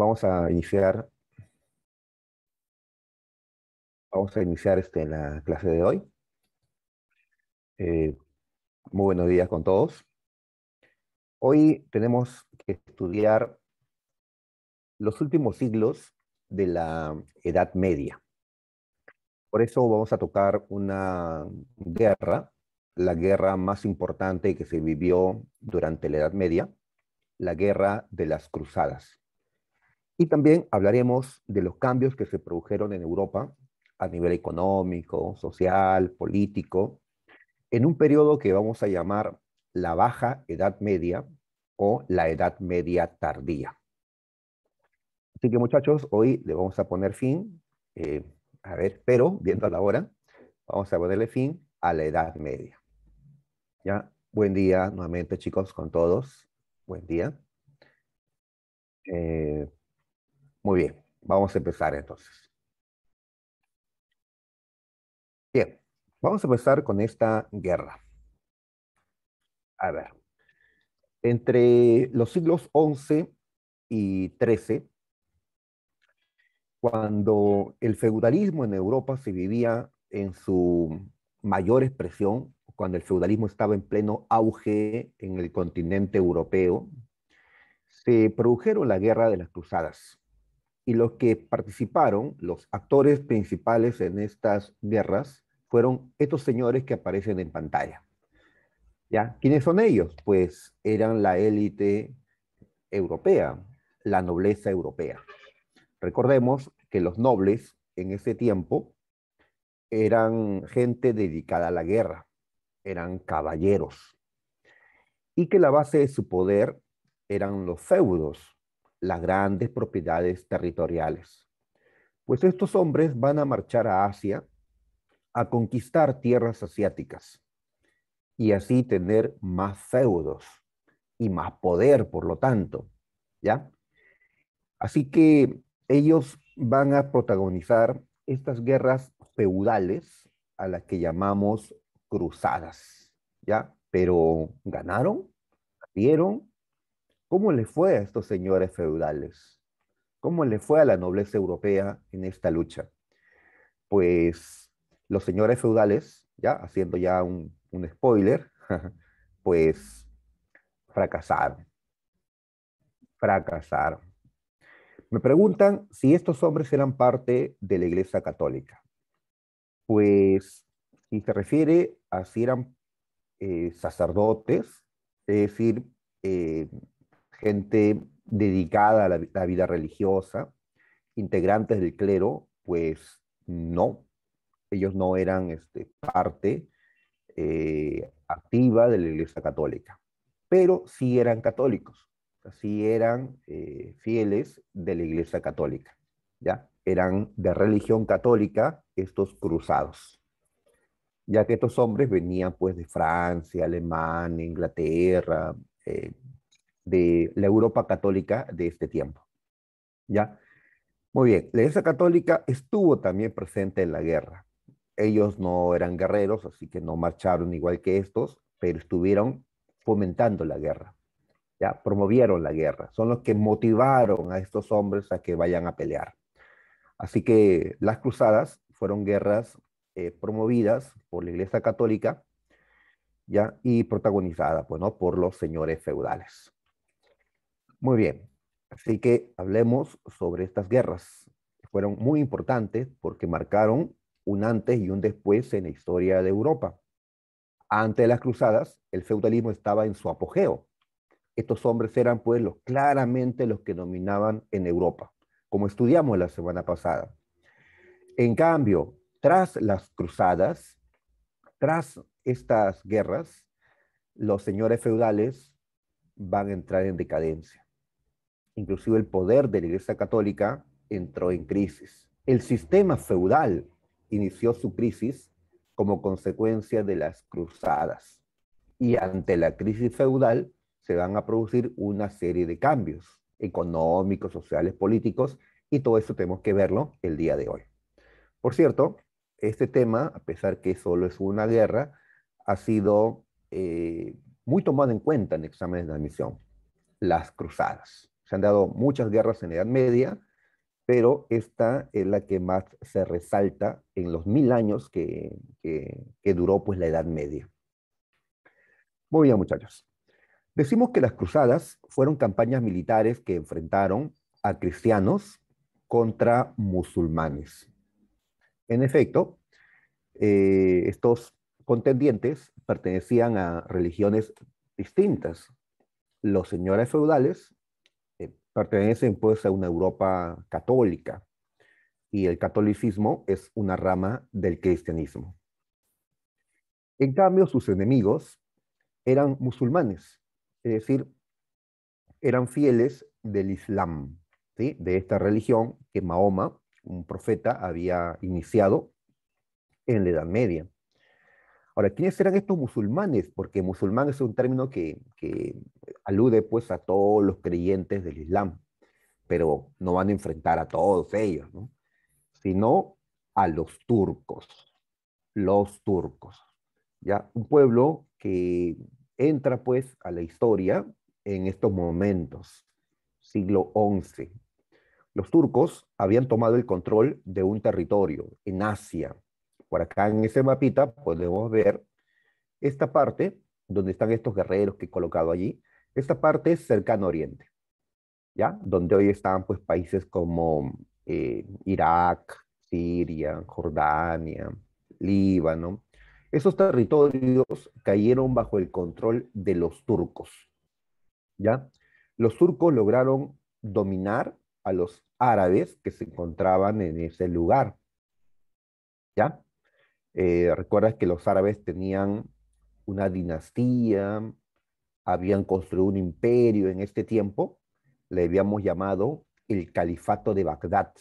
Vamos a iniciar. Vamos a iniciar este, la clase de hoy. Eh, muy buenos días con todos. Hoy tenemos que estudiar los últimos siglos de la Edad Media. Por eso vamos a tocar una guerra, la guerra más importante que se vivió durante la Edad Media, la guerra de las Cruzadas. Y también hablaremos de los cambios que se produjeron en Europa a nivel económico, social, político, en un periodo que vamos a llamar la Baja Edad Media o la Edad Media Tardía. Así que muchachos, hoy le vamos a poner fin, eh, a ver, pero viendo la hora, vamos a ponerle fin a la Edad Media. Ya, buen día nuevamente chicos con todos, buen día. Eh, muy bien, vamos a empezar entonces. Bien, vamos a empezar con esta guerra. A ver, entre los siglos XI y XIII, cuando el feudalismo en Europa se vivía en su mayor expresión, cuando el feudalismo estaba en pleno auge en el continente europeo, se produjeron la guerra de las cruzadas y los que participaron, los actores principales en estas guerras, fueron estos señores que aparecen en pantalla. ¿Ya? ¿Quiénes son ellos? Pues eran la élite europea, la nobleza europea. Recordemos que los nobles en ese tiempo eran gente dedicada a la guerra, eran caballeros, y que la base de su poder eran los feudos, las grandes propiedades territoriales. Pues estos hombres van a marchar a Asia a conquistar tierras asiáticas y así tener más feudos y más poder, por lo tanto, ¿ya? Así que ellos van a protagonizar estas guerras feudales a las que llamamos cruzadas, ¿ya? Pero ganaron, perdieron ¿Cómo le fue a estos señores feudales? ¿Cómo le fue a la nobleza europea en esta lucha? Pues los señores feudales, ya haciendo ya un, spoiler, pues fracasaron. Fracasaron. Me preguntan si estos hombres eran parte de la Iglesia Católica. Pues, si se refiere a si eran eh, sacerdotes, es decir, eh, gente dedicada a la, vida religiosa, integrantes del clero, pues no, ellos no eran este, parte eh, activa de la Iglesia Católica, pero sí eran católicos, sí eran eh, fieles de la Iglesia Católica, ¿ya? Eran de religión católica estos cruzados, ya que estos hombres venían pues de Francia, Alemania, Inglaterra, eh, de la Europa católica de este tiempo. ¿Ya? Muy bien, la Iglesia católica estuvo también presente en la guerra. Ellos no eran guerreros, así que no marcharon igual que estos, pero estuvieron fomentando la guerra. ¿Ya? Promovieron la guerra. Son los que motivaron a estos hombres a que vayan a pelear. Así que las cruzadas fueron guerras eh, promovidas por la Iglesia católica ¿ya? y protagonizada pues, ¿no? por los señores feudales. Muy bien, así que hablemos sobre estas guerras. Fueron muy importantes porque marcaron un antes y un después en la historia de Europa. Antes de las cruzadas, el feudalismo estaba en su apogeo. Estos hombres eran pues los, claramente los que dominaban en Europa, como estudiamos la semana pasada. En cambio, tras las cruzadas, tras estas guerras, los señores feudales van a entrar en decadencia inclusive el poder de la Iglesia Católica entró en crisis. El sistema feudal inició su crisis como consecuencia de las cruzadas. Y ante la crisis feudal se van a producir una serie de cambios económicos, sociales, políticos, y todo eso tenemos que verlo el día de hoy. Por cierto, este tema, a pesar que solo es una guerra, ha sido eh, muy tomado en cuenta en exámenes de admisión, las cruzadas. Se han dado muchas guerras en la Edad Media, pero esta es la que más se resalta en los mil años que, duró pues la Edad Media. Muy bien, muchachos. Decimos que las cruzadas fueron campañas militares que enfrentaron a cristianos contra musulmanes. En efecto, eh, estos contendientes pertenecían a religiones distintas. Los señores feudales pertenecen pues a una Europa católica y el catolicismo es una rama del cristianismo. En cambio, sus enemigos eran musulmanes, es decir, eran fieles del Islam, ¿sí? de esta religión que Mahoma, un profeta, había iniciado en la Edad Media. Ahora, ¿quiénes eran estos musulmanes? Porque musulmán es un término que, que alude pues a todos los creyentes del Islam, pero no van a enfrentar a todos ellos, sino a los turcos, los turcos, ya un pueblo que entra pues a la historia en estos momentos, siglo XI. Los turcos habían tomado el control de un territorio en Asia. Por acá en ese mapita podemos ver esta parte donde están estos guerreros que he colocado allí, esta parte es cercano Oriente, ¿ya? Donde hoy están pues países como eh, Irak, Siria, Jordania, Líbano. Esos territorios cayeron bajo el control de los turcos, ¿ya? Los turcos lograron dominar a los árabes que se encontraban en ese lugar, ¿ya? Eh, recuerda que los árabes tenían una dinastía, habían construido un imperio en este tiempo, le habíamos llamado el califato de Bagdad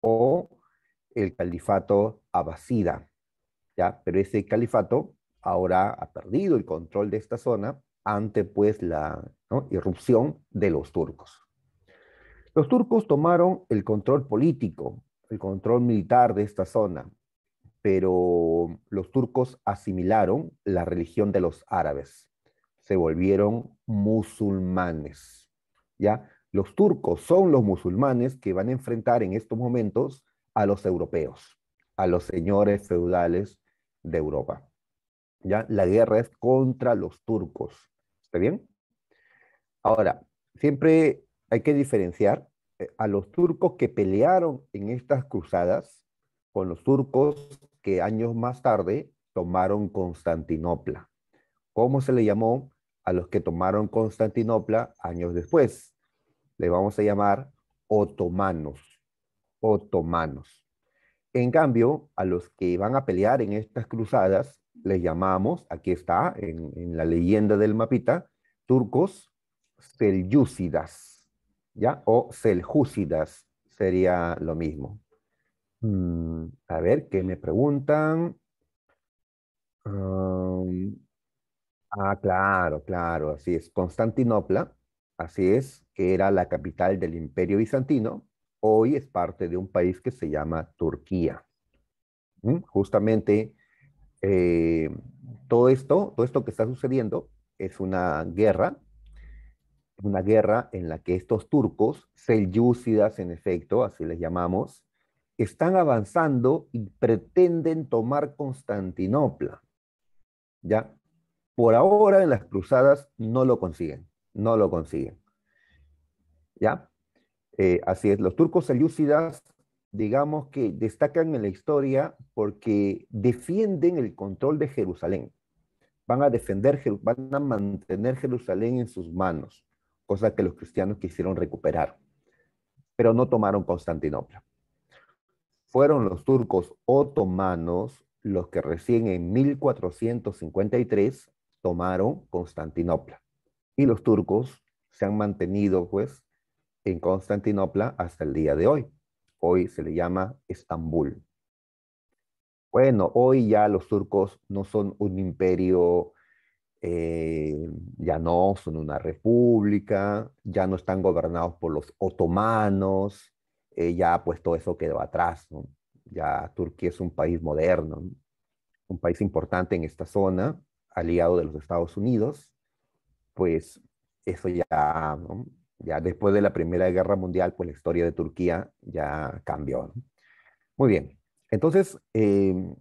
o el califato abasida, ¿ya? Pero ese califato ahora ha perdido el control de esta zona ante pues la irrupción de los turcos. Los turcos tomaron el control político, el control militar de esta zona, pero los turcos asimilaron la religión de los árabes se volvieron musulmanes. ¿Ya? Los turcos son los musulmanes que van a enfrentar en estos momentos a los europeos, a los señores feudales de Europa. ¿Ya? La guerra es contra los turcos. ¿Está bien? Ahora, siempre hay que diferenciar eh, a los turcos que pelearon en estas cruzadas con los turcos que años más tarde tomaron Constantinopla. ¿Cómo se le llamó a los que tomaron Constantinopla años después. Les vamos a llamar otomanos, otomanos. En cambio, a los que van a pelear en estas cruzadas, les llamamos, aquí está, en, la leyenda del mapita, turcos selyúcidas, ¿ya? O seljúcidas sería lo mismo. Mm, a ver, ¿qué me preguntan? Ah, Ah, claro, claro, así es. Constantinopla, así es, que era la capital del Imperio Bizantino, hoy es parte de un país que se llama Turquía. Mm, justamente eh, todo esto, todo esto que está sucediendo es una guerra, una guerra en la que estos turcos, selyúcidas en efecto, así les llamamos, están avanzando y pretenden tomar Constantinopla. ¿Ya? Por ahora en las cruzadas no lo consiguen, no lo consiguen. ¿Ya? Eh, así es, los turcos selyúcidas, digamos que destacan en la historia porque defienden el control de Jerusalén. Van a defender, van a mantener Jerusalén en sus manos, cosa que los cristianos quisieron recuperar, pero no tomaron Constantinopla. Fueron los turcos otomanos los que recién en 1453 tomaron Constantinopla. Y los turcos se han mantenido, pues, en Constantinopla hasta el día de hoy. Hoy se le llama Estambul. Bueno, hoy ya los turcos no son un imperio, eh, ya no son una república, ya no están gobernados por los otomanos, eh, ya pues todo eso quedó atrás. Ya Turquía es un país moderno, un país importante en esta zona, aliado de los Estados Unidos, pues eso ya, ya después de la Primera Guerra Mundial, pues la historia de Turquía ya cambió. Muy bien, entonces em,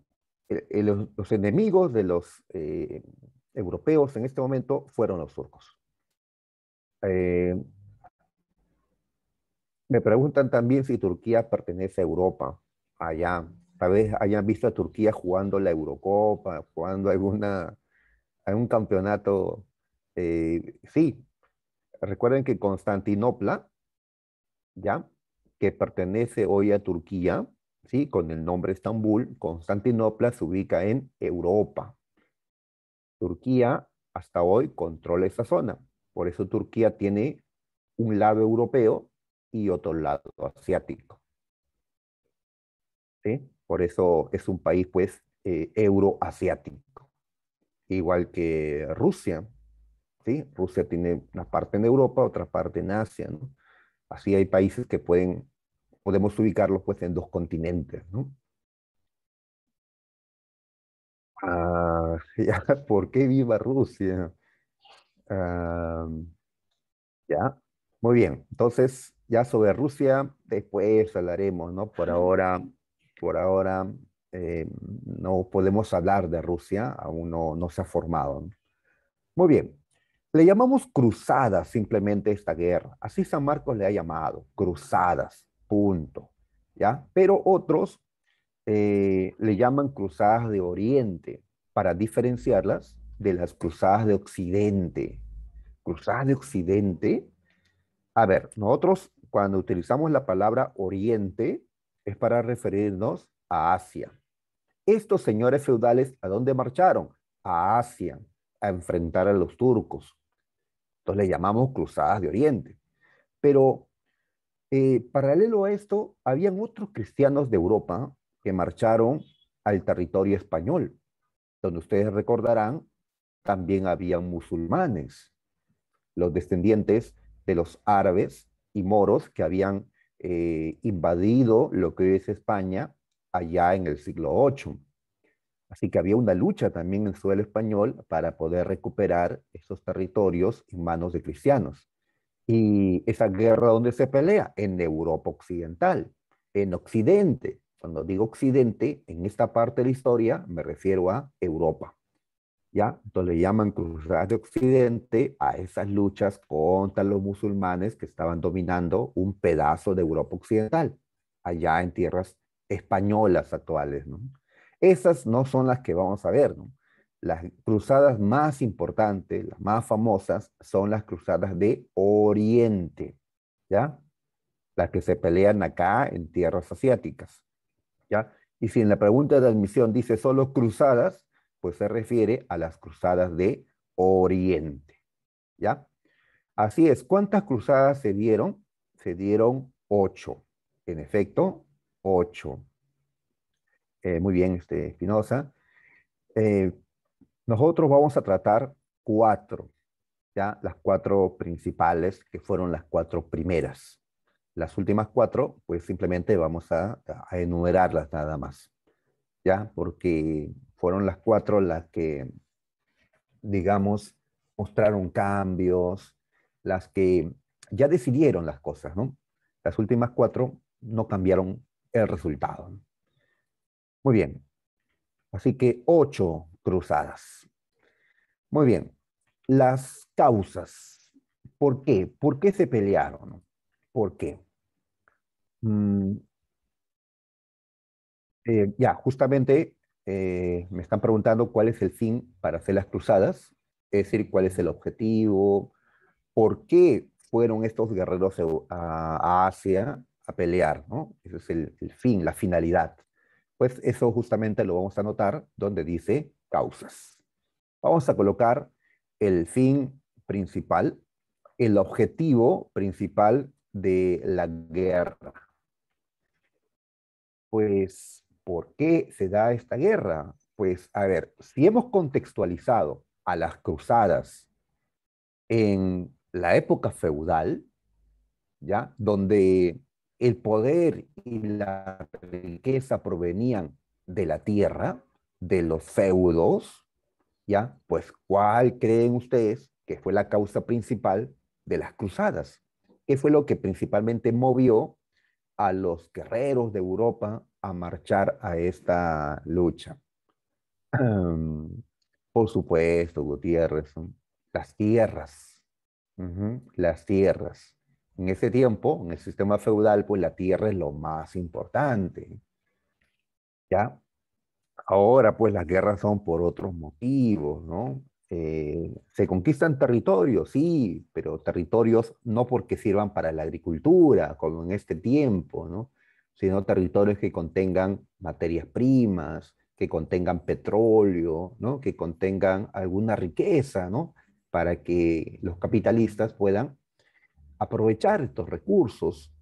los, enemigos de los eh, europeos en este momento fueron los turcos. Em, me preguntan también si Turquía pertenece a Europa, allá. Tal vez hayan visto a Turquía jugando la Eurocopa, jugando alguna hay un campeonato. Eh, sí, recuerden que Constantinopla, ¿ya? Que pertenece hoy a Turquía, ¿sí? Con el nombre Estambul, Constantinopla se ubica en Europa. Turquía hasta hoy controla esa zona. Por eso Turquía tiene un lado europeo y otro lado asiático. Por eso es un país, pues, eh, euroasiático igual que Rusia. ¿sí? Rusia tiene una parte en Europa, otra parte en Asia. ¿no? Así hay países que pueden, podemos ubicarlos pues, en dos continentes. ¿no? Ah, ¿Por qué viva Rusia? Ah, ya, muy bien. Entonces, ya sobre Rusia, después hablaremos, ¿no? Por ahora, por ahora eh, no podemos hablar de Rusia, aún no, se ha formado. Muy bien, le llamamos cruzadas simplemente esta guerra. Así San Marcos le ha llamado, cruzadas, punto. ¿Ya? Pero otros eh, le llaman cruzadas de Oriente para diferenciarlas de las cruzadas de Occidente. Cruzadas de Occidente. A ver, nosotros cuando utilizamos la palabra Oriente es para referirnos a Asia. Estos señores feudales, ¿a dónde marcharon? A Asia, a enfrentar a los turcos. Entonces le llamamos cruzadas de Oriente. Pero eh, paralelo a esto, habían otros cristianos de Europa que marcharon al territorio español, donde ustedes recordarán, también habían musulmanes, los descendientes de los árabes y moros que habían eh, invadido lo que es España allá en el siglo VIII. Así que había una lucha también en suelo español para poder recuperar esos territorios en manos de cristianos. Y esa guerra donde se pelea en Europa occidental, en Occidente. Cuando digo Occidente, en esta parte de la historia me refiero a Europa. ¿Ya? Entonces le llaman Cruzada de Occidente a esas luchas contra los musulmanes que estaban dominando un pedazo de Europa occidental, allá en tierras españolas actuales. ¿no? Esas no son las que vamos a ver. ¿no? Las cruzadas más importantes, las más famosas, son las cruzadas de Oriente, ¿ya? Las que se pelean acá en tierras asiáticas, ¿ya? Y si en la pregunta de admisión dice solo cruzadas, pues se refiere a las cruzadas de Oriente, ¿ya? Así es, ¿cuántas cruzadas se dieron? Se dieron ocho. En efecto, 8. Eh, muy bien, este, Espinosa. Eh, nosotros vamos a tratar cuatro, ya las cuatro principales, que fueron las cuatro primeras. Las últimas cuatro, pues simplemente vamos a, a enumerarlas nada más, ya, porque fueron las cuatro las que, digamos, mostraron cambios, las que ya decidieron las cosas, ¿no? Las últimas cuatro no cambiaron el resultado. Muy bien. Así que ocho cruzadas. Muy bien. Las causas. ¿Por qué? ¿Por qué se pelearon? ¿Por qué? Mm. Eh, ya, justamente eh, me están preguntando cuál es el fin para hacer las cruzadas, es decir, cuál es el objetivo, por qué fueron estos guerreros a, a Asia, a pelear, ¿no? Ese es el, fin, la finalidad. Pues eso justamente lo vamos a notar donde dice causas. Vamos a colocar el fin principal, el objetivo principal de la guerra. Pues, ¿por qué se da esta guerra? Pues, a ver, si hemos contextualizado a las cruzadas en la época feudal, ¿ya? Donde el poder y la riqueza provenían de la tierra, de los feudos, ¿ya? Pues, ¿cuál creen ustedes que fue la causa principal de las cruzadas? ¿Qué fue lo que principalmente movió a los guerreros de Europa a marchar a esta lucha? Em, por supuesto, Gutiérrez, las tierras, las tierras en ese tiempo, en el sistema feudal, pues la tierra es lo más importante. ¿Ya? Ahora, pues las guerras son por otros motivos, ¿no? Eh, se conquistan territorios, sí, pero territorios no porque sirvan para la agricultura, como en este tiempo, ¿no? Sino territorios que contengan materias primas, que contengan petróleo, ¿no? Que contengan alguna riqueza, ¿no? Para que los capitalistas puedan aprovechar estos recursos.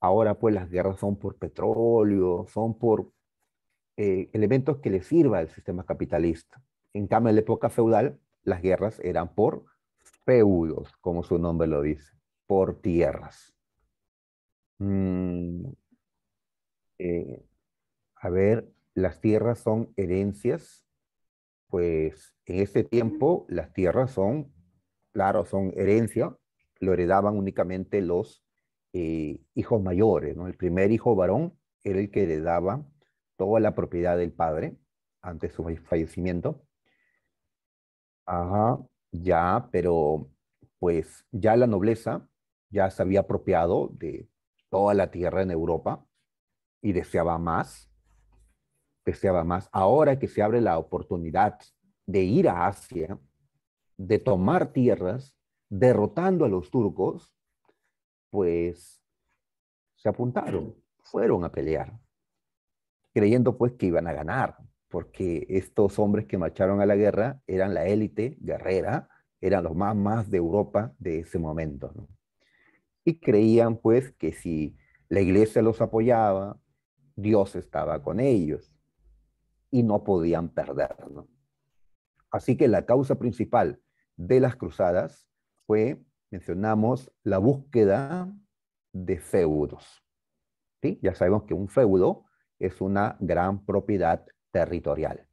Ahora pues las guerras son por petróleo, son por eh, elementos que le sirva al sistema capitalista. En cambio, en la época feudal, las guerras eran por feudos, como su nombre lo dice, por tierras. Mm, eh, a ver, las tierras son herencias, pues en este tiempo las tierras son, claro, son herencia lo heredaban únicamente los eh, hijos mayores. ¿no? El primer hijo varón era el que heredaba toda la propiedad del padre antes de su fallecimiento. Ajá, ya, pero pues ya la nobleza ya se había apropiado de toda la tierra en Europa y deseaba más, deseaba más. Ahora que se abre la oportunidad de ir a Asia, de tomar tierras, derrotando a los turcos, pues se apuntaron, fueron a pelear, creyendo pues que iban a ganar, porque estos hombres que marcharon a la guerra eran la élite guerrera, eran los más más de Europa de ese momento. Y creían pues que si la iglesia los apoyaba, Dios estaba con ellos y no podían perder. Así que la causa principal de las cruzadas fue, mencionamos, la búsqueda de feudos. ¿Sí? Ya sabemos que un feudo es una gran propiedad territorial.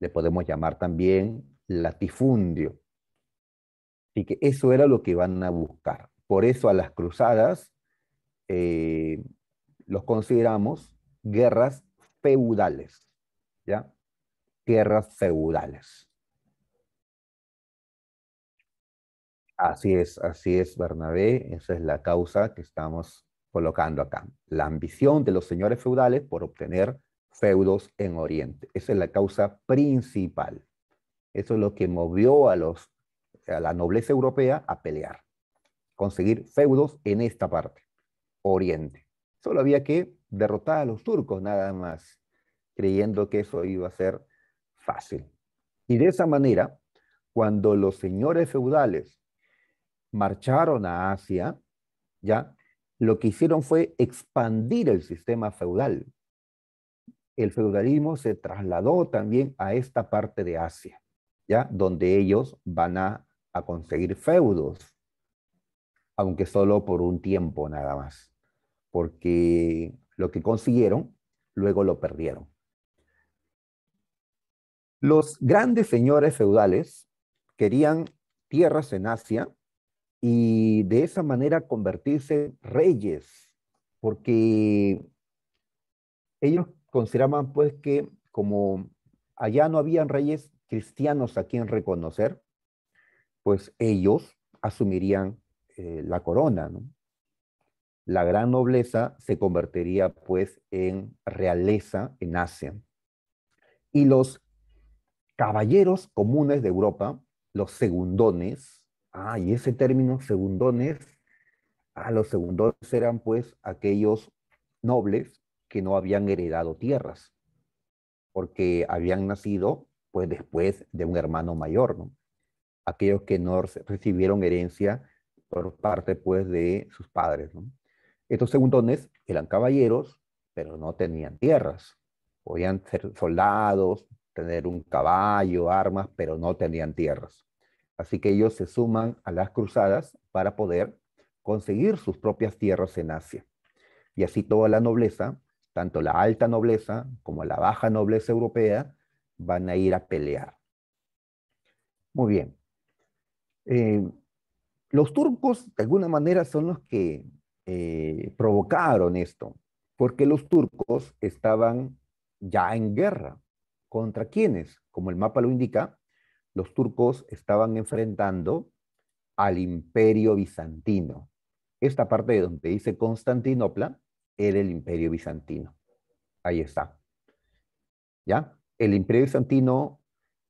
Le podemos llamar también latifundio. Así que eso era lo que iban a buscar. Por eso a las cruzadas eh, los consideramos guerras feudales. ¿Ya? Guerras feudales. Así es, así es, Bernabé. Esa es la causa que estamos colocando acá. La ambición de los señores feudales por obtener feudos en Oriente. Esa es la causa principal. Eso es lo que movió a, los, a la nobleza europea a pelear. Conseguir feudos en esta parte, Oriente. Solo había que derrotar a los turcos nada más, creyendo que eso iba a ser fácil. Y de esa manera, cuando los señores feudales marcharon a Asia, ¿ya? Lo que hicieron fue expandir el sistema feudal. El feudalismo se trasladó también a esta parte de Asia, ¿ya? Donde ellos van a, a conseguir feudos, aunque solo por un tiempo nada más, porque lo que consiguieron luego lo perdieron. Los grandes señores feudales querían tierras en Asia y de esa manera convertirse en reyes, porque ellos consideraban pues que como allá no habían reyes cristianos a quien reconocer, pues ellos asumirían eh, la corona. La gran nobleza se convertiría pues en realeza en Asia. Y los caballeros comunes de Europa, los segundones, Ah, y ese término segundones, ah, los segundones eran pues aquellos nobles que no habían heredado tierras, porque habían nacido pues después de un hermano mayor, ¿no? Aquellos que no recibieron herencia por parte pues de sus padres, ¿no? Estos segundones eran caballeros, pero no tenían tierras. Podían ser soldados, tener un caballo, armas, pero no tenían tierras. Así que ellos se suman a las cruzadas para poder conseguir sus propias tierras en Asia. Y así toda la nobleza, tanto la alta nobleza como la baja nobleza europea, van a ir a pelear. Muy bien. Eh, los turcos, de alguna manera, son los que eh, provocaron esto, porque los turcos estaban ya en guerra. ¿Contra quiénes? Como el mapa lo indica, los turcos estaban enfrentando al imperio bizantino. Esta parte de donde dice Constantinopla era el imperio bizantino. Ahí está. ¿Ya? El imperio bizantino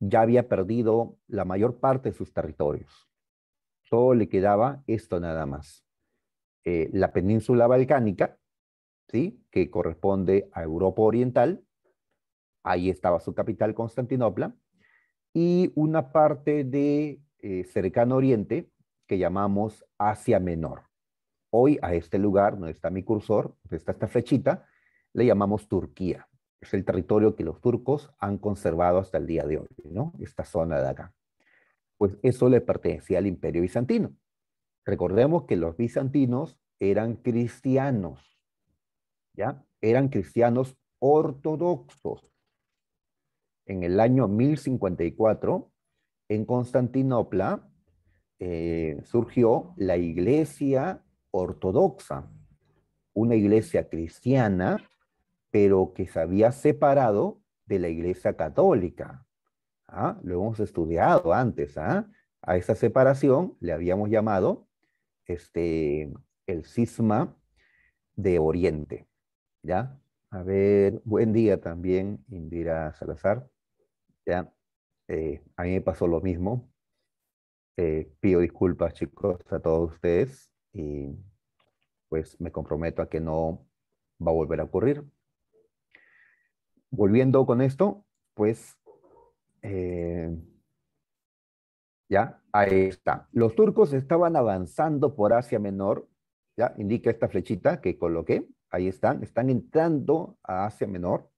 ya había perdido la mayor parte de sus territorios. Todo le quedaba esto nada más. Eh, la península balcánica, ¿sí? que corresponde a Europa Oriental, ahí estaba su capital Constantinopla, y una parte de eh, cercano oriente que llamamos Asia Menor. Hoy a este lugar donde está mi cursor, donde está esta flechita, le llamamos Turquía. Es el territorio que los turcos han conservado hasta el día de hoy, ¿no? Esta zona de acá. Pues eso le pertenecía al imperio bizantino. Recordemos que los bizantinos eran cristianos, ¿ya? Eran cristianos ortodoxos, en el año 1054, en Constantinopla eh, surgió la iglesia ortodoxa, una iglesia cristiana, pero que se había separado de la iglesia católica. ¿Ah? Lo hemos estudiado antes. ¿ah? A esa separación le habíamos llamado este, el cisma de Oriente. ¿Ya? A ver, buen día también, Indira Salazar. ¿ya? Eh, a mí me pasó lo mismo. Eh, pido disculpas, chicos, a todos ustedes y pues me comprometo a que no va a volver a ocurrir. Volviendo con esto, pues eh, ya, ahí está. Los turcos estaban avanzando por Asia Menor, ya indica esta flechita que coloqué, ahí están, están entrando a Asia Menor,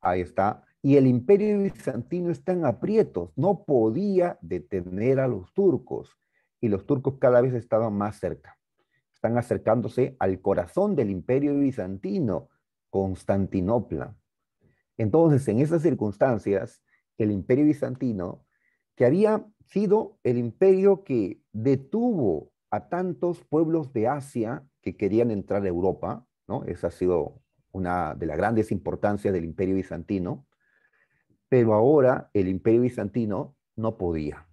ahí está y el imperio bizantino está en aprietos, no podía detener a los turcos y los turcos cada vez estaban más cerca, están acercándose al corazón del imperio bizantino, Constantinopla. Entonces, en esas circunstancias, el imperio bizantino, que había sido el imperio que detuvo a tantos pueblos de Asia que querían entrar a Europa, ¿no? Esa ha sido una de las grandes importancias del imperio bizantino, pero ahora el imperio bizantino no podía.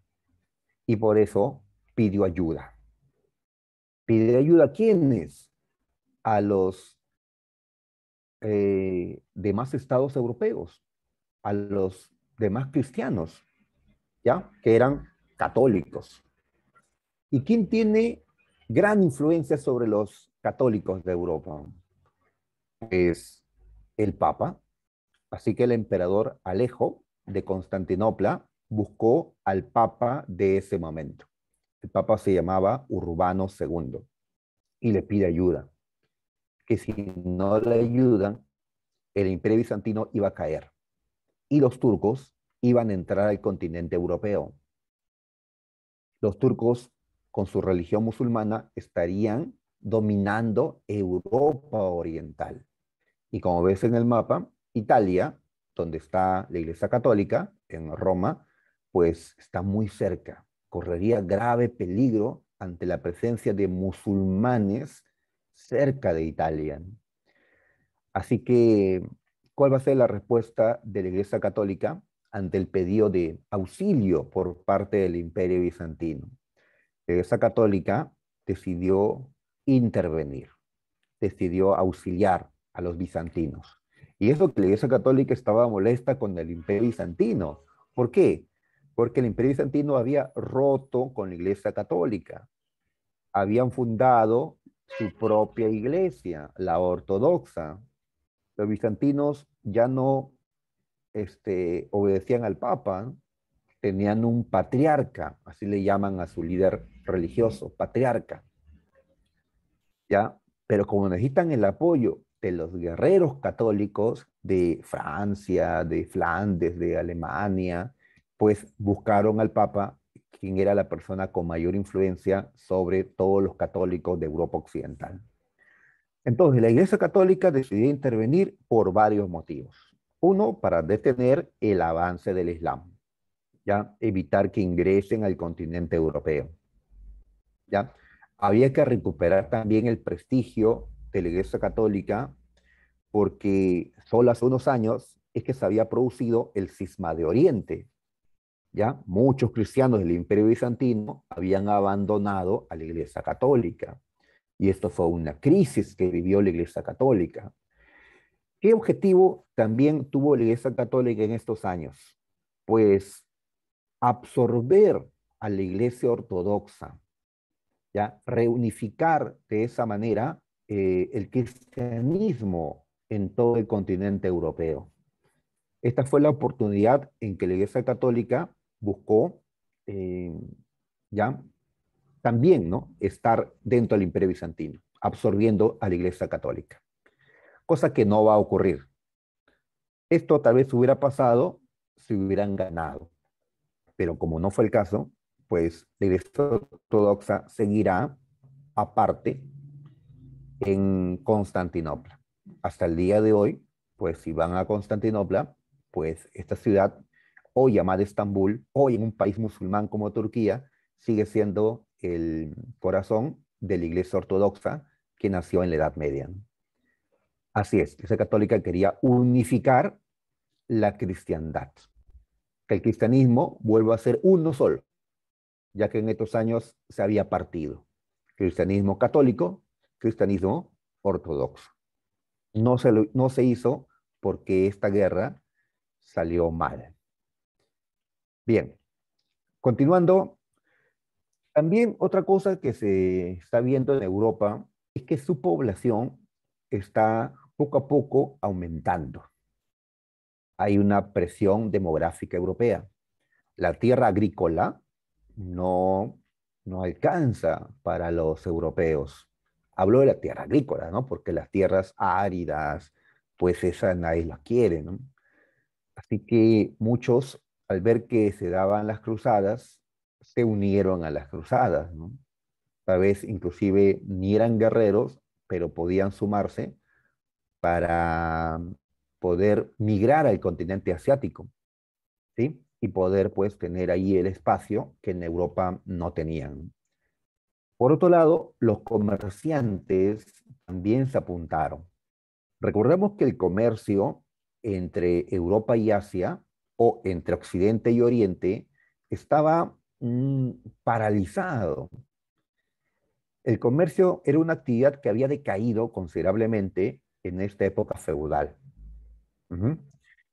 Y por eso pidió ayuda. Pidió ayuda a quiénes? A los eh, demás estados europeos, a los demás cristianos, ¿ya? Que eran católicos. ¿Y quién tiene gran influencia sobre los católicos de Europa? Es el Papa, Así que el emperador Alejo de Constantinopla buscó al papa de ese momento. El papa se llamaba Urbano II y le pide ayuda, que si no le ayudan, el imperio bizantino iba a caer y los turcos iban a entrar al continente europeo. Los turcos, con su religión musulmana, estarían dominando Europa Oriental. Y como ves en el mapa, Italia, donde está la Iglesia Católica, en Roma, pues está muy cerca. Correría grave peligro ante la presencia de musulmanes cerca de Italia. Así que, ¿cuál va a ser la respuesta de la Iglesia Católica ante el pedido de auxilio por parte del Imperio Bizantino? La Iglesia Católica decidió intervenir, decidió auxiliar a los bizantinos. Y eso que la Iglesia Católica estaba molesta con el Imperio Bizantino. ¿Por qué? Porque el Imperio Bizantino había roto con la Iglesia Católica. Habían fundado su propia iglesia, la ortodoxa. Los bizantinos ya no este, obedecían al Papa, tenían un patriarca, así le llaman a su líder religioso, patriarca. ¿Ya? Pero como necesitan el apoyo de los guerreros católicos de Francia, de Flandes, de Alemania, pues buscaron al Papa, quien era la persona con mayor influencia sobre todos los católicos de Europa Occidental. Entonces, la Iglesia Católica decidió intervenir por varios motivos. Uno, para detener el avance del Islam, ya evitar que ingresen al continente europeo. ¿Ya? Había que recuperar también el prestigio de la Iglesia Católica, porque solo hace unos años es que se había producido el cisma de Oriente. ¿ya? Muchos cristianos del Imperio Bizantino habían abandonado a la Iglesia Católica. Y esto fue una crisis que vivió la Iglesia Católica. ¿Qué objetivo también tuvo la Iglesia Católica en estos años? Pues absorber a la Iglesia Ortodoxa, ¿ya? reunificar de esa manera eh, el cristianismo en todo el continente europeo. Esta fue la oportunidad en que la Iglesia Católica buscó eh, ya también ¿no? estar dentro del Imperio Bizantino, absorbiendo a la Iglesia Católica, cosa que no va a ocurrir. Esto tal vez hubiera pasado si hubieran ganado, pero como no fue el caso, pues la Iglesia Ortodoxa seguirá aparte en Constantinopla. Hasta el día de hoy, pues si van a Constantinopla, pues esta ciudad, hoy llamada Estambul, hoy en un país musulmán como Turquía, sigue siendo el corazón de la Iglesia Ortodoxa que nació en la Edad Media. Así es, la Iglesia Católica quería unificar la cristiandad, que el cristianismo vuelva a ser uno solo, ya que en estos años se había partido. Cristianismo católico cristianismo ortodoxo. No se, no se hizo porque esta guerra salió mal. Bien, continuando, también otra cosa que se está viendo en Europa es que su población está poco a poco aumentando. Hay una presión demográfica europea. La tierra agrícola no, no alcanza para los europeos habló de la tierra agrícola, ¿no? Porque las tierras áridas, pues esas nadie las quiere, ¿no? Así que muchos, al ver que se daban las cruzadas, se unieron a las cruzadas, ¿no? Tal vez inclusive ni eran guerreros, pero podían sumarse para poder migrar al continente asiático, ¿sí? Y poder pues tener ahí el espacio que en Europa no tenían. Por otro lado, los comerciantes también se apuntaron. Recordemos que el comercio entre Europa y Asia, o entre Occidente y Oriente, estaba mm, paralizado. El comercio era una actividad que había decaído considerablemente en esta época feudal.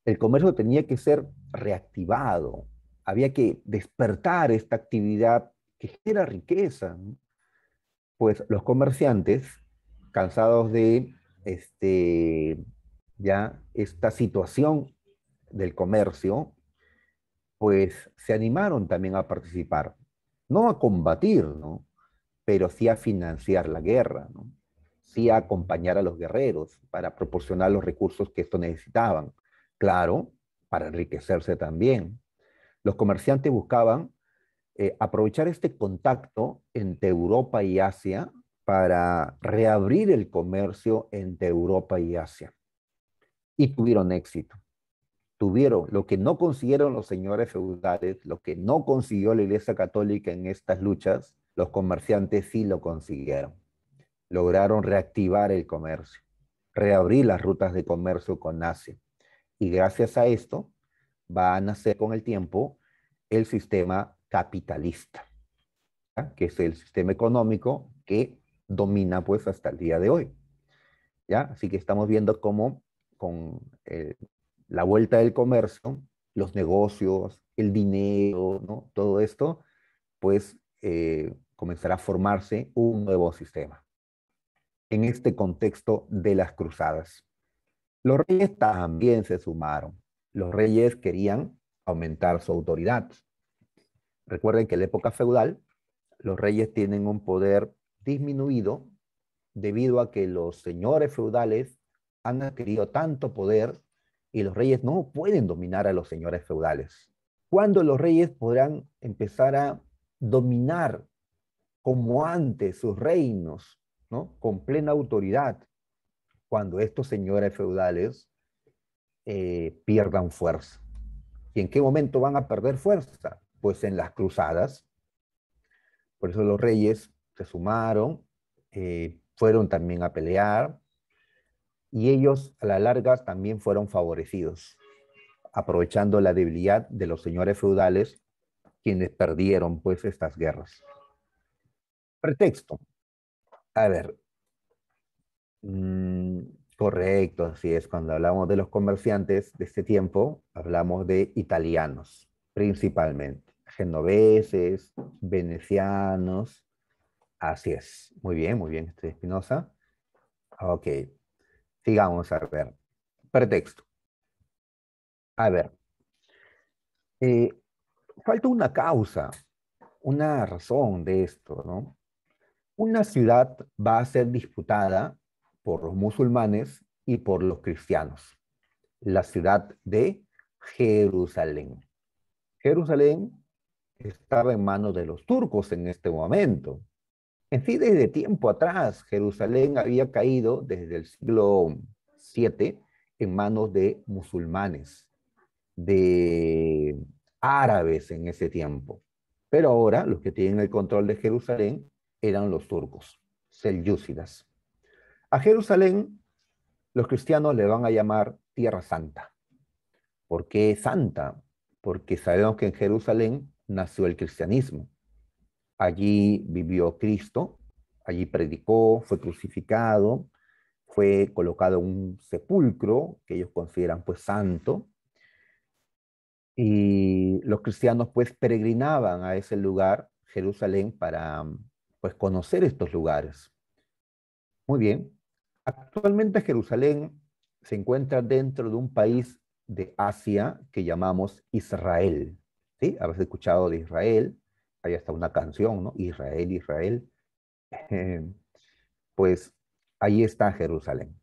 El comercio tenía que ser reactivado, había que despertar esta actividad que genera riqueza pues los comerciantes, cansados de este, ya esta situación del comercio, pues se animaron también a participar, no a combatir, ¿no? pero sí a financiar la guerra, ¿no? sí a acompañar a los guerreros para proporcionar los recursos que estos necesitaban, claro, para enriquecerse también. Los comerciantes buscaban eh, aprovechar este contacto entre Europa y Asia para reabrir el comercio entre Europa y Asia. Y tuvieron éxito. Tuvieron lo que no consiguieron los señores feudales, lo que no consiguió la Iglesia Católica en estas luchas, los comerciantes sí lo consiguieron. Lograron reactivar el comercio, reabrir las rutas de comercio con Asia. Y gracias a esto va a nacer con el tiempo el sistema capitalista, que es el sistema económico que domina pues hasta el día de hoy. ¿ya? Así que estamos viendo cómo con eh, la vuelta del comercio, los negocios, el dinero, ¿no? todo esto, pues eh, comenzará a formarse un nuevo sistema. En este contexto de las cruzadas, los reyes también se sumaron. Los reyes querían aumentar su autoridad, Recuerden que en la época feudal los reyes tienen un poder disminuido debido a que los señores feudales han adquirido tanto poder y los reyes no pueden dominar a los señores feudales. ¿Cuándo los reyes podrán empezar a dominar como antes sus reinos, ¿no? con plena autoridad, cuando estos señores feudales eh, pierdan fuerza? ¿Y en qué momento van a perder fuerza? pues en las cruzadas. Por eso los reyes se sumaron, eh, fueron también a pelear y ellos a la larga también fueron favorecidos, aprovechando la debilidad de los señores feudales quienes perdieron pues estas guerras. Pretexto. A ver. Mm, correcto, así es. Cuando hablamos de los comerciantes de este tiempo, hablamos de italianos principalmente genoveses, venecianos. Así es. Muy bien, muy bien, este Espinosa. Ok. Sigamos a ver. Pretexto. A ver. Eh, falta una causa, una razón de esto, ¿no? Una ciudad va a ser disputada por los musulmanes y por los cristianos. La ciudad de Jerusalén. Jerusalén estaba en manos de los turcos en este momento. En fin, desde tiempo atrás, Jerusalén había caído desde el siglo VII en manos de musulmanes, de árabes en ese tiempo. Pero ahora los que tienen el control de Jerusalén eran los turcos, selyúcidas. A Jerusalén los cristianos le van a llamar Tierra Santa. ¿Por qué Santa? Porque sabemos que en Jerusalén nació el cristianismo. Allí vivió Cristo, allí predicó, fue crucificado, fue colocado un sepulcro que ellos consideran pues santo. Y los cristianos pues peregrinaban a ese lugar, Jerusalén, para pues conocer estos lugares. Muy bien. Actualmente Jerusalén se encuentra dentro de un país de Asia que llamamos Israel haber escuchado de Israel, ahí hasta una canción, ¿no? Israel, Israel. Em, pues ahí está Jerusalén.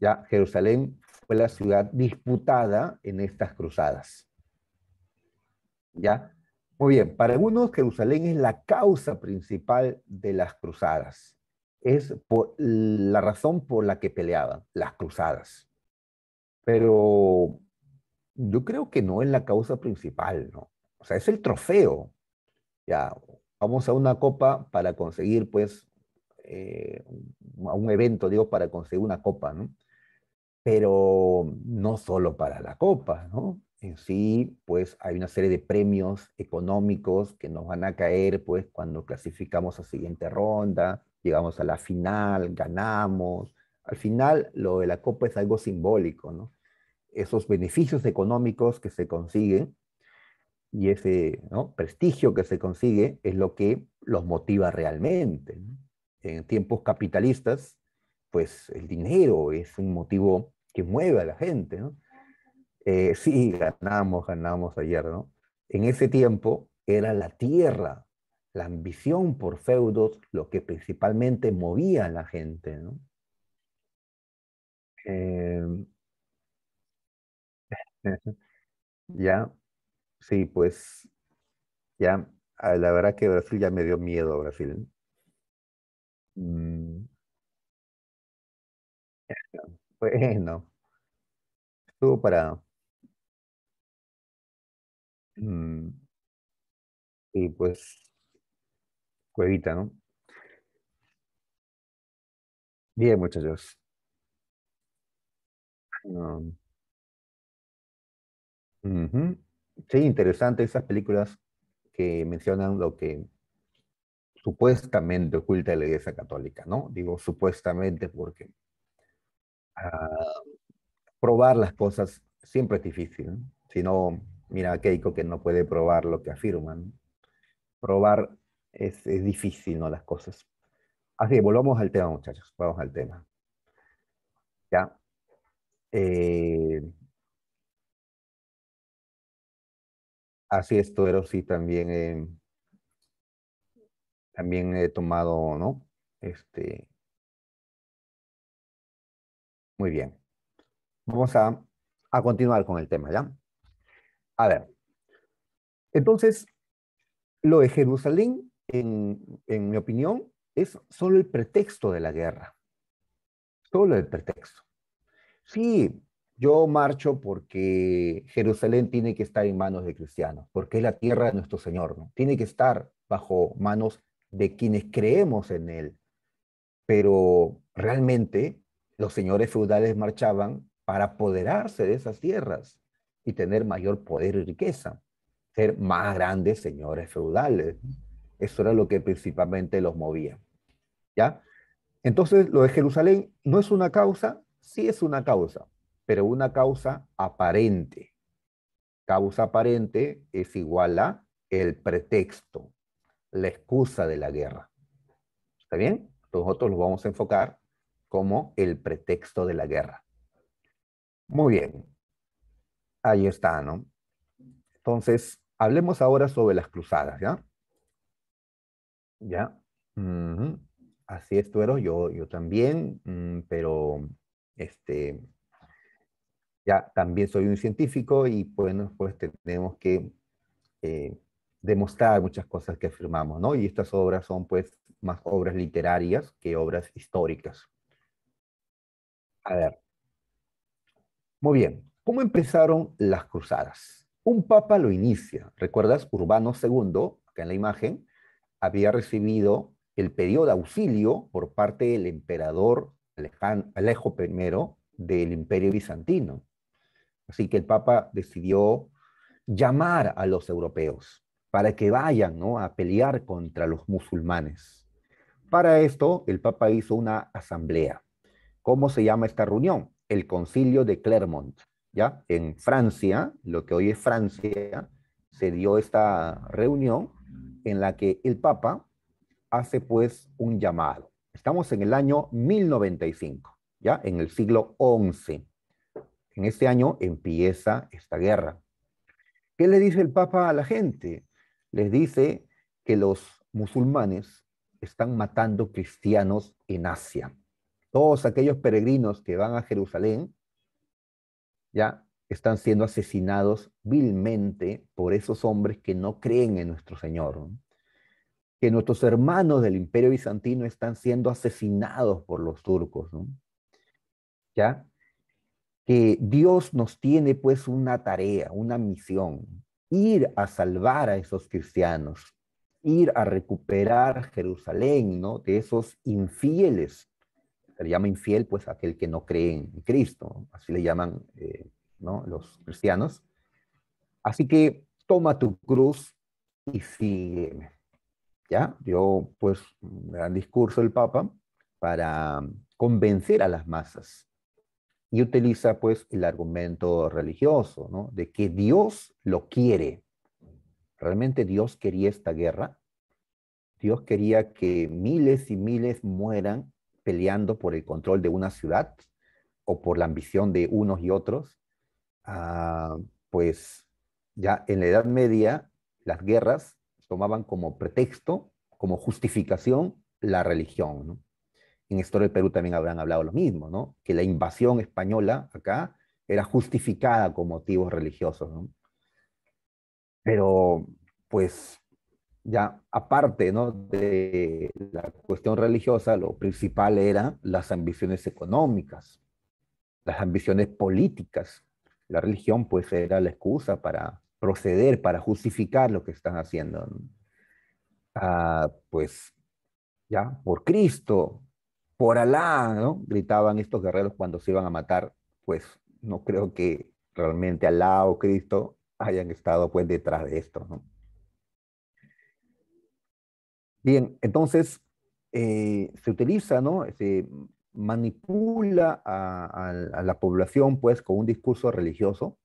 Ya Jerusalén fue la ciudad disputada en estas cruzadas. ¿Ya? Muy bien, para algunos Jerusalén es la causa principal de las cruzadas. Es la razón por la que peleaban las cruzadas. Pero yo creo que no es la causa principal, ¿no? O sea, es el trofeo. Ya, vamos a una copa para conseguir, pues, eh, a un evento, digo, para conseguir una copa, ¿no? Pero no solo para la copa, ¿no? En sí, pues hay una serie de premios económicos que nos van a caer, pues, cuando clasificamos a siguiente ronda, llegamos a la final, ganamos. Al final, lo de la copa es algo simbólico, ¿no? esos beneficios económicos que se consiguen y ese prestigio que se consigue es lo que los motiva realmente. En tiempos capitalistas, pues el dinero es un motivo que mueve a la gente. ¿no? Eh, sí, ganamos, ganamos ayer. ¿no? En ese tiempo era la tierra, la ambición por feudos, lo que principalmente movía a la gente. ¿no? Eh, ya, sí, pues, ya, ah, la verdad que Brasil ya me dio miedo Brasil. Mm. Bueno, estuvo para, mm. Sí, y pues, cuevita, ¿no? Bien, muchachos. Sí, interesante esas películas que mencionan lo que supuestamente oculta la Iglesia Católica, ¿no? Digo supuestamente porque ah, probar las cosas siempre es difícil. ¿no? Si no, mira Keiko que no puede probar lo que afirman. Probar es, difícil, ¿no? Las cosas. Así que volvamos al tema, muchachos. Vamos al tema. ¿Ya? Eh, Así es, pero sí, también, eh, también he tomado, ¿no? Este. Muy bien. Vamos a, continuar con el tema, ¿ya? A ver. Entonces, lo de Jerusalén, en, en mi opinión, es solo el pretexto de la guerra. Solo el pretexto. Sí, yo marcho porque Jerusalén tiene que estar en manos de cristianos, porque es la tierra de nuestro Señor, ¿no? Tiene que estar bajo manos de quienes creemos en Él. Pero realmente los señores feudales marchaban para apoderarse de esas tierras y tener mayor poder y riqueza, ser más grandes señores feudales. Eso era lo que principalmente los movía. ¿Ya? Entonces, lo de Jerusalén no es una causa, sí es una causa, pero una causa aparente. Causa aparente es igual a el pretexto, la excusa de la guerra. ¿Está bien? Nosotros lo vamos a enfocar como el pretexto de la guerra. Muy bien. Ahí está, ¿no? Entonces, hablemos ahora sobre las cruzadas, ¿ya? ¿Ya? Así es, Tuero, yo, yo también, mm, pero este, ya también soy un científico y bueno, pues tenemos que eh, demostrar muchas cosas que afirmamos, ¿no? Y estas obras son pues más obras literarias que obras históricas. A ver. Muy bien, ¿cómo empezaron las cruzadas? Un papa lo inicia. ¿Recuerdas? Urbano II, acá en la imagen, había recibido el pedido de auxilio por parte del emperador Alejo I del Imperio Bizantino. Así que el Papa decidió llamar a los europeos para que vayan a pelear contra los musulmanes. Para esto, el Papa hizo una asamblea. ¿Cómo se llama esta reunión? El Concilio de Clermont. ¿ya? En Francia, lo que hoy es Francia, se dio esta reunión en la que el Papa hace pues un llamado. Estamos en el año 1095, ¿ya? En el siglo XI en este año empieza esta guerra. ¿Qué le dice el Papa a la gente? Les dice que los musulmanes están matando cristianos en Asia. Todos aquellos peregrinos que van a Jerusalén ya están siendo asesinados vilmente por esos hombres que no creen en nuestro Señor. Que nuestros hermanos del Imperio Bizantino están siendo asesinados por los turcos. ¿no? ¿Ya? que Dios nos tiene pues una tarea, una misión, ir a salvar a esos cristianos, ir a recuperar Jerusalén, ¿no? De esos infieles, se llama infiel pues aquel que no cree en Cristo, así le llaman, eh, ¿no? Los cristianos. Así que toma tu cruz y sígueme. ¿Ya? Yo pues un gran discurso el Papa para convencer a las masas y utiliza pues el argumento religioso, ¿no? De que Dios lo quiere. ¿Realmente Dios quería esta guerra? Dios quería que miles y miles mueran peleando por el control de una ciudad o por la ambición de unos y otros. Ah, pues ya en la Edad Media las guerras tomaban como pretexto, como justificación la religión. ¿no? en Historia del Perú también habrán hablado lo mismo, ¿no? Que la invasión española acá era justificada con motivos religiosos, ¿no? Pero, pues, ya aparte, ¿no? De la cuestión religiosa, lo principal eran las ambiciones económicas, las ambiciones políticas. La religión, pues, era la excusa para proceder, para justificar lo que están haciendo. Ah, pues, ya, por Cristo, por Alá, ¿no? Gritaban estos guerreros cuando se iban a matar, pues no creo que realmente Alá o Cristo hayan estado pues detrás de esto, ¿no? Bien, entonces eh, se utiliza, ¿no? Se manipula a, a, la población pues con un discurso religioso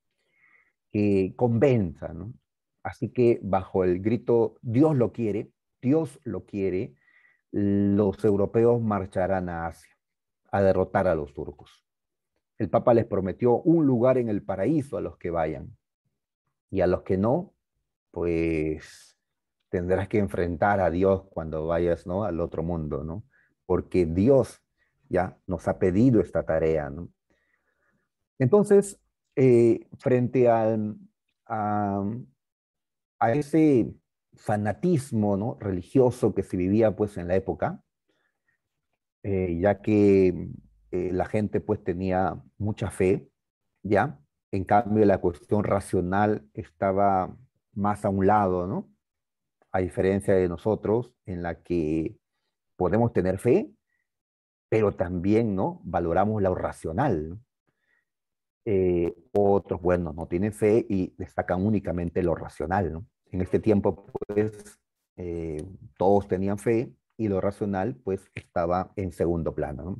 que convenza, ¿no? Así que bajo el grito Dios lo quiere, Dios lo quiere, los europeos marcharán a Asia a derrotar a los turcos. El Papa les prometió un lugar en el paraíso a los que vayan y a los que no, pues tendrás que enfrentar a Dios cuando vayas ¿no? al otro mundo, ¿no? porque Dios ya nos ha pedido esta tarea. ¿no? Entonces, eh, frente al, a, a ese fanatismo ¿no? religioso que se vivía pues, en la época, eh, ya que eh, la gente pues, tenía mucha fe, ¿ya? En cambio, la cuestión racional estaba más a un lado, ¿no? A diferencia de nosotros, en la que podemos tener fe, pero también, ¿no? Valoramos lo racional. Eh, otros, bueno, no tienen fe y destacan únicamente lo racional, ¿no? En este tiempo, pues, eh, todos tenían fe y lo racional, pues, estaba en segundo plano.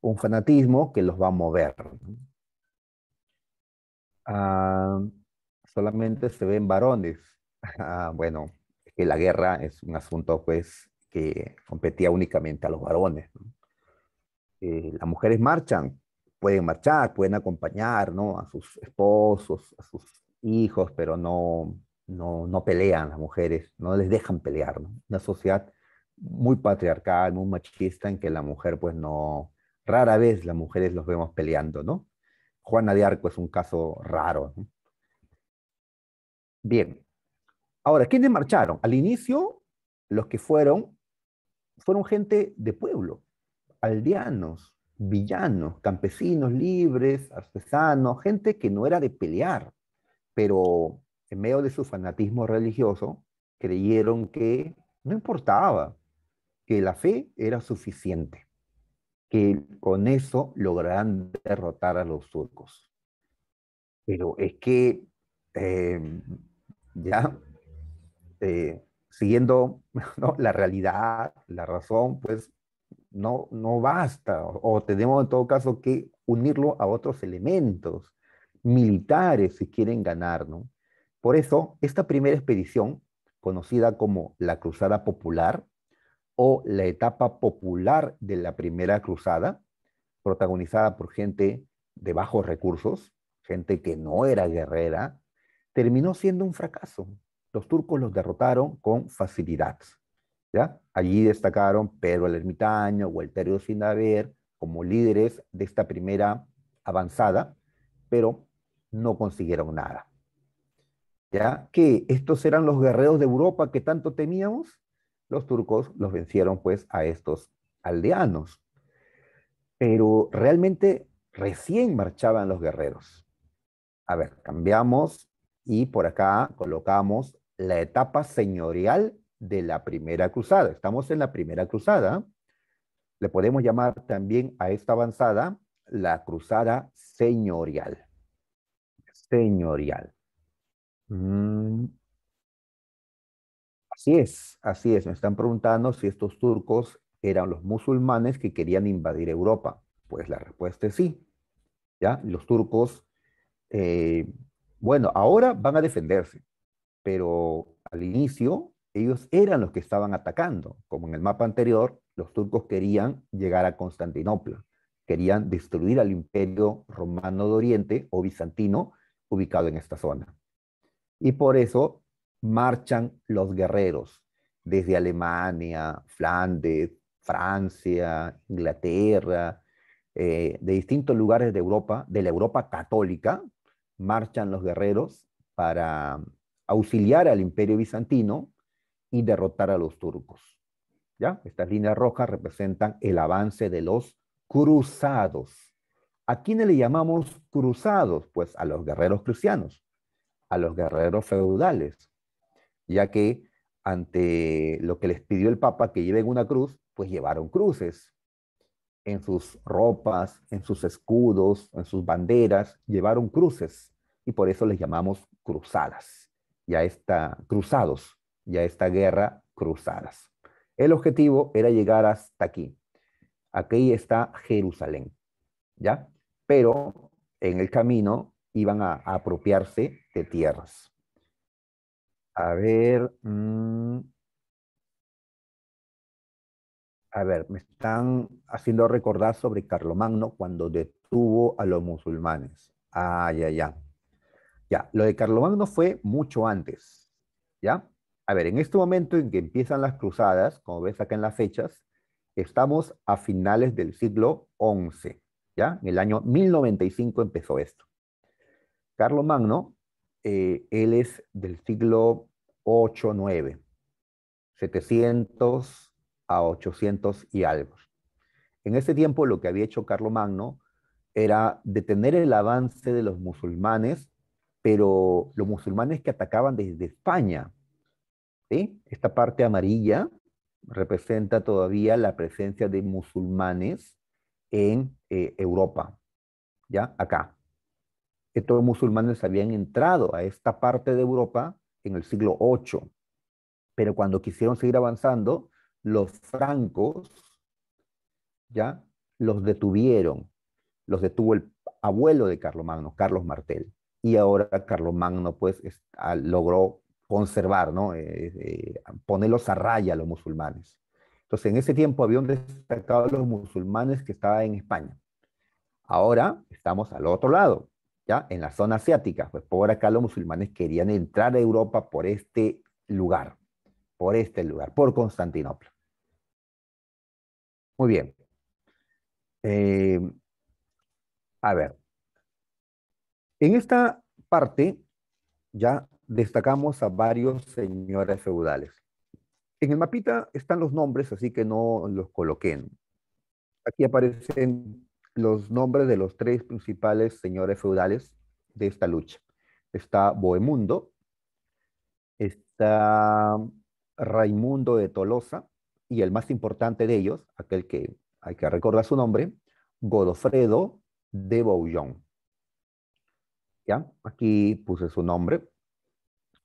Un fanatismo que los va a mover. Ah, solamente se ven varones. Ah, bueno, que la guerra es un asunto, pues, que competía únicamente a los varones. Eh, las mujeres marchan, pueden marchar, pueden acompañar ¿no? a sus esposos, a sus hijos, pero no, no, no pelean las mujeres, no les dejan pelear. ¿no? Una sociedad muy patriarcal, muy machista, en que la mujer, pues no, rara vez las mujeres los vemos peleando, ¿no? Juana de Arco es un caso raro. Bien. Ahora, ¿quiénes marcharon? Al inicio, los que fueron, fueron gente de pueblo, aldeanos, villanos, campesinos libres, artesanos, gente que no era de pelear, pero en medio de su fanatismo religioso, creyeron que no importaba, que la fe era suficiente, que con eso lograrán derrotar a los turcos. Pero es que em, ya eh, siguiendo la realidad, la razón, pues no, no basta, o, o tenemos en todo caso que unirlo a otros elementos militares si quieren ganar, ¿no? Por eso, esta primera expedición, conocida como la Cruzada Popular o la etapa popular de la Primera Cruzada, protagonizada por gente de bajos recursos, gente que no era guerrera, terminó siendo un fracaso. Los turcos los derrotaron con facilidad. Allí destacaron Pedro el Ermitaño, Walterio Sinaver, como líderes de esta primera avanzada, pero no consiguieron nada. Que estos eran los guerreros de Europa que tanto temíamos. Los turcos los vencieron pues a estos aldeanos. Pero realmente recién marchaban los guerreros. A ver, cambiamos y por acá colocamos la etapa señorial de la primera cruzada. Estamos en la primera cruzada. Le podemos llamar también a esta avanzada la cruzada señorial. Señorial. Mm. así es, así es. Me están preguntando si estos turcos eran los musulmanes que querían invadir Europa. Pues la respuesta es sí. ¿Ya? Los turcos, eh, bueno, ahora van a defenderse, pero al inicio ellos eran los que estaban atacando. Como en el mapa anterior, los turcos querían llegar a Constantinopla, querían destruir al imperio romano de Oriente o bizantino ubicado en esta zona. Y por eso marchan los guerreros desde Alemania, Flandes, Francia, Inglaterra, eh, de distintos lugares de Europa, de la Europa católica, marchan los guerreros para auxiliar al imperio bizantino y derrotar a los turcos. ¿Ya? Estas líneas rojas representan el avance de los cruzados. ¿A quiénes le llamamos cruzados? Pues a los guerreros cristianos a los guerreros feudales, ya que ante lo que les pidió el Papa que lleven una cruz, pues llevaron cruces en sus ropas, en sus escudos, en sus banderas, llevaron cruces y por eso les llamamos cruzadas, ya está cruzados, ya esta guerra cruzadas. El objetivo era llegar hasta aquí. Aquí está Jerusalén, ¿ya? Pero en el camino iban a, apropiarse de tierras. A ver, mm. a ver, me están haciendo recordar sobre Carlomagno cuando detuvo a los musulmanes. Ah, ya, ya. Ya, lo de Carlomagno fue mucho antes, ¿ya? A ver, en este momento en que empiezan las cruzadas, como ves acá en las fechas, estamos a finales del siglo XI, ¿ya? En el año 1095 empezó esto. Carlos Magno, eh, él es del siglo 8, 9, 700 a 800 y algo. En ese tiempo lo que había hecho Carlos Magno era detener el avance de los musulmanes, pero los musulmanes que atacaban desde España. ¿sí? Esta parte amarilla representa todavía la presencia de musulmanes en eh, Europa, ya acá estos musulmanes habían entrado a esta parte de Europa en el siglo VIII, pero cuando quisieron seguir avanzando, los francos ya los detuvieron, los detuvo el abuelo de Carlos Carlomagno, Carlos Martel, y ahora Carlomagno pues ah, logró conservar, ¿no? Eh, eh, ponerlos a raya a los musulmanes. Entonces, en ese tiempo habían destacado a los musulmanes que estaban en España. Ahora estamos al otro lado. ¿ya? En la zona asiática, pues por acá los musulmanes querían entrar a Europa por este lugar, por este lugar, por Constantinopla. Muy bien. Eh, a ver. En esta parte ya destacamos a varios señores feudales. En el mapita están los nombres, así que no los coloquen. Aquí aparecen los nombres de los tres principales señores feudales de esta lucha. Está Bohemundo, está Raimundo de Tolosa y el más importante de ellos, aquel que hay que recordar su nombre, Godofredo de Bouillon. ¿Ya? Aquí puse su nombre.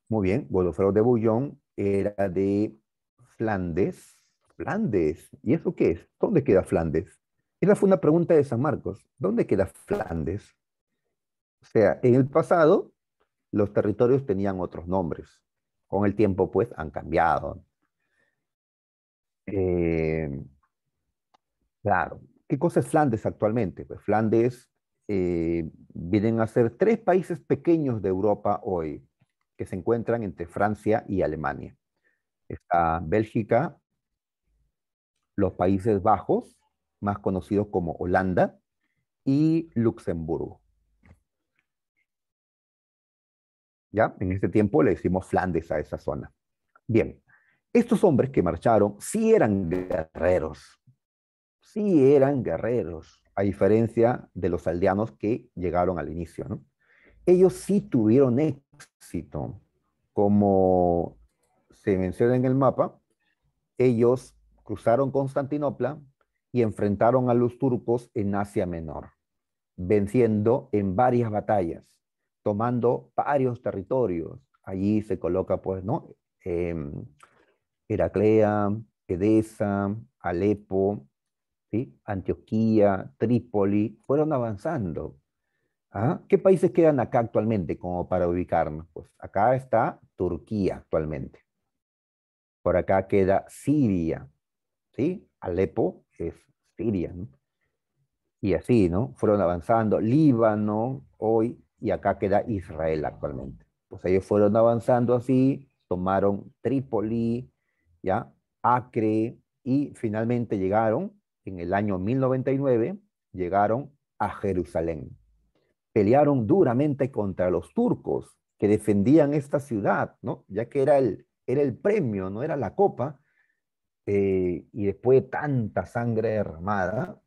Muy bien, Godofredo de Bouillon era de Flandes. Flandes, ¿y eso qué es? ¿Dónde queda Flandes? Esa fue una pregunta de San Marcos. ¿Dónde queda Flandes? O sea, en el pasado los territorios tenían otros nombres. Con el tiempo, pues, han cambiado. Eh, claro. ¿Qué cosa es Flandes actualmente? Pues Flandes eh, vienen a ser tres países pequeños de Europa hoy, que se encuentran entre Francia y Alemania. Está Bélgica, los Países Bajos más conocidos como Holanda y Luxemburgo. ¿Ya? En este tiempo le decimos Flandes a esa zona. Bien, estos hombres que marcharon sí eran guerreros, sí eran guerreros, a diferencia de los aldeanos que llegaron al inicio. ¿no? Ellos sí tuvieron éxito, como se menciona en el mapa, ellos cruzaron Constantinopla, y enfrentaron a los turcos en Asia Menor, venciendo en varias batallas, tomando varios territorios. Allí se coloca, pues, ¿no? Em, Heraclea, Edesa, Alepo, ¿sí? Antioquía, Trípoli, fueron avanzando. ¿Ah? ¿Qué países quedan acá actualmente como para ubicarnos? Pues acá está Turquía actualmente. Por acá queda Siria, ¿sí? Alepo, es Siria, Y así, ¿no? Fueron avanzando, Líbano hoy, y acá queda Israel actualmente. Pues ellos fueron avanzando así, tomaron Trípoli, ¿ya? Acre, y finalmente llegaron, en el año 1099, llegaron a Jerusalén. Pelearon duramente contra los turcos que defendían esta ciudad, ¿no? Ya que era el, era el premio, no era la copa eh, y después de tanta sangre derramada,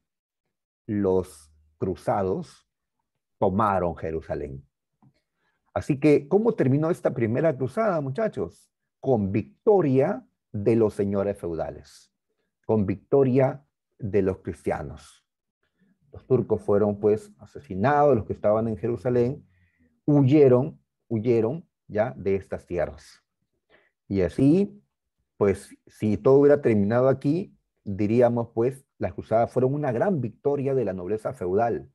los cruzados tomaron Jerusalén. Así que, ¿cómo terminó esta primera cruzada, muchachos? Con victoria de los señores feudales, con victoria de los cristianos. Los turcos fueron pues asesinados, los que estaban en Jerusalén huyeron, huyeron ya de estas tierras. Y así pues si todo hubiera terminado aquí, diríamos pues las cruzadas fueron una gran victoria de la nobleza feudal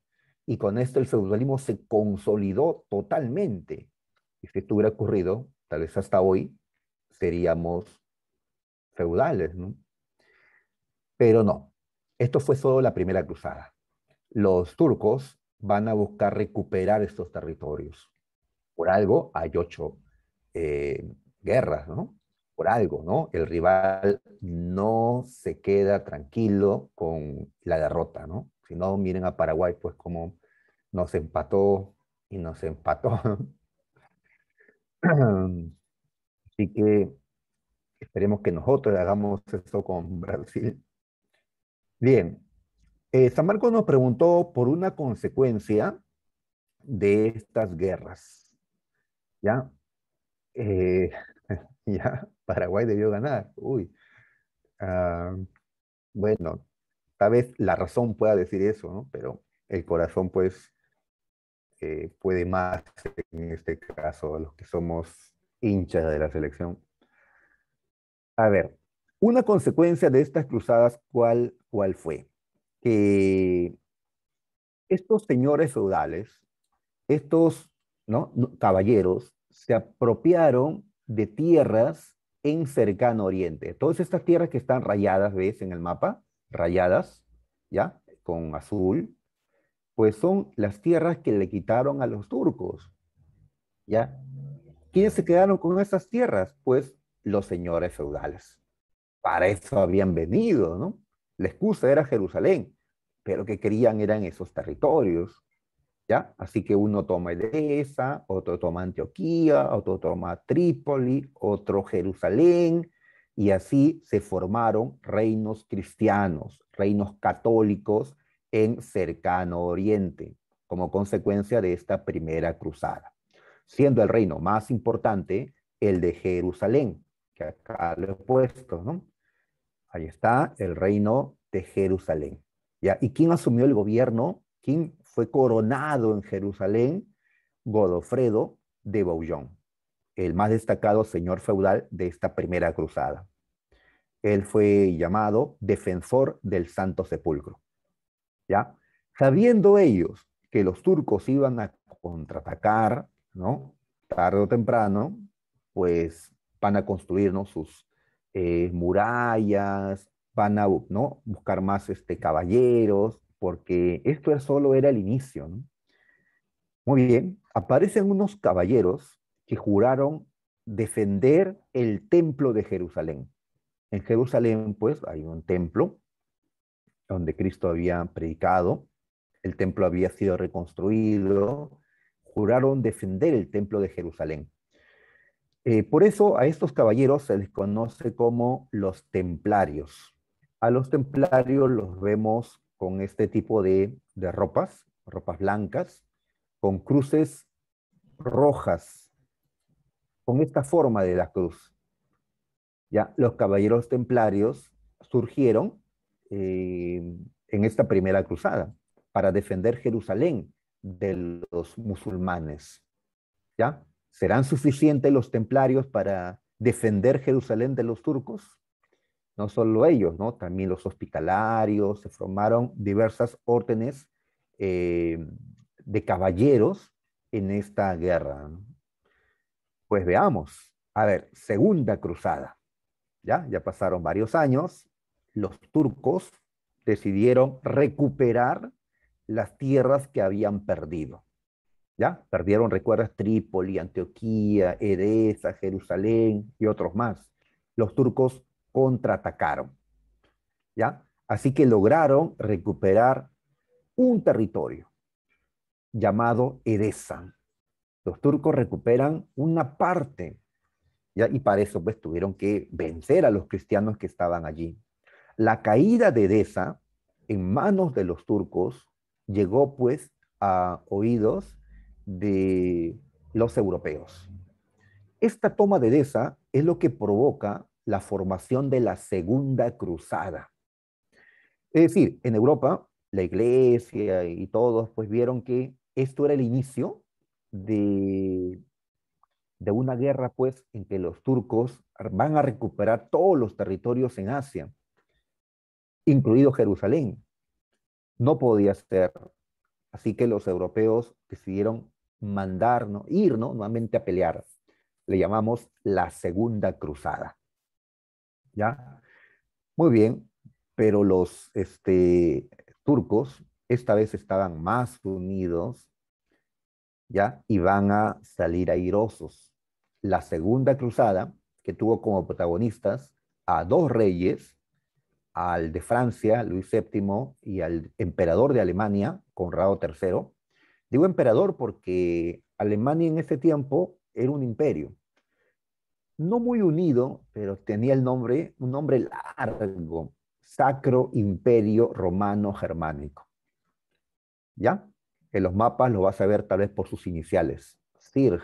y con esto el feudalismo se consolidó totalmente. Y si esto hubiera ocurrido, tal vez hasta hoy, seríamos feudales, ¿no? Pero no, esto fue solo la primera cruzada. Los turcos van a buscar recuperar estos territorios. Por algo hay ocho eh, guerras, ¿no? algo, ¿no? El rival no se queda tranquilo con la derrota, ¿no? Si no, miren a Paraguay, pues como nos empató y nos empató. Así que esperemos que nosotros hagamos esto con Brasil. Bien, eh, San Marcos nos preguntó por una consecuencia de estas guerras. ¿Ya? Eh, ¿Ya? Paraguay debió ganar. Uy. Ah, bueno, tal vez la razón pueda decir eso, ¿no? Pero el corazón, pues, eh, puede más en este caso, los que somos hinchas de la selección. A ver, una consecuencia de estas cruzadas, ¿cuál, cuál fue? Que estos señores feudales, estos ¿no? caballeros, se apropiaron de tierras en cercano oriente. Todas estas tierras que están rayadas, ¿ves? En el mapa, rayadas, ¿ya? Con azul, pues son las tierras que le quitaron a los turcos, ¿ya? ¿Quiénes se quedaron con esas tierras? Pues los señores feudales. Para eso habían venido, ¿no? La excusa era Jerusalén, pero que querían eran esos territorios. ¿ya? Así que uno toma Edesa, otro toma Antioquía, otro toma Trípoli, otro Jerusalén, y así se formaron reinos cristianos, reinos católicos en cercano oriente, como consecuencia de esta primera cruzada, siendo el reino más importante el de Jerusalén, que acá lo he puesto, ¿no? Ahí está el reino de Jerusalén. ¿ya? ¿Y quién asumió el gobierno? ¿Quién fue coronado en Jerusalén Godofredo de Bouillon, el más destacado señor feudal de esta primera cruzada. Él fue llamado defensor del Santo Sepulcro. ¿Ya? Sabiendo ellos que los turcos iban a contraatacar, ¿no? Tarde o temprano, pues van a construirnos sus eh, murallas, van a ¿no? buscar más este, caballeros, porque esto solo era el inicio. Muy bien, aparecen unos caballeros que juraron defender el templo de Jerusalén. En Jerusalén, pues, hay un templo donde Cristo había predicado, el templo había sido reconstruido, juraron defender el templo de Jerusalén. Eh, por eso a estos caballeros se les conoce como los templarios. A los templarios los vemos con este tipo de, ropas, ropas blancas, con cruces rojas, con esta forma de la cruz. Ya los caballeros templarios surgieron eh, en esta primera cruzada para defender Jerusalén de los musulmanes. ¿Ya? ¿Serán suficientes los templarios para defender Jerusalén de los turcos? No solo ellos, ¿no? También los hospitalarios, se formaron diversas órdenes eh, de caballeros en esta guerra. Pues veamos. A ver, Segunda Cruzada. Ya, ya pasaron varios años. Los turcos decidieron recuperar las tierras que habían perdido. ¿Ya? Perdieron, recuerdas, Trípoli, Antioquía, Edesa, Jerusalén y otros más. Los turcos contraatacaron. ¿Ya? Así que lograron recuperar un territorio llamado Edesa. Los turcos recuperan una parte, ¿ya? y para eso pues tuvieron que vencer a los cristianos que estaban allí. La caída de Edesa en manos de los turcos llegó pues a oídos de los europeos. Esta toma de Edesa es lo que provoca la formación de la Segunda Cruzada. Es decir, en Europa, la iglesia y todos, pues vieron que esto era el inicio de, de una guerra, pues, en que los turcos van a recuperar todos los territorios en Asia, incluido Jerusalén. No podía ser. Así que los europeos decidieron mandarnos, irnos nuevamente a pelear. Le llamamos la Segunda Cruzada. ¿ya? Muy bien, pero los este, turcos esta vez estaban más unidos, ¿ya? Y van a salir airosos. La segunda cruzada, que tuvo como protagonistas a dos reyes, al de Francia, Luis VII, y al emperador de Alemania, Conrado III. Digo emperador porque Alemania en ese tiempo era un imperio, no muy unido, pero tenía el nombre, un nombre largo, Sacro Imperio Romano Germánico. ¿Ya? En los mapas lo vas a ver tal vez por sus iniciales. SIRG,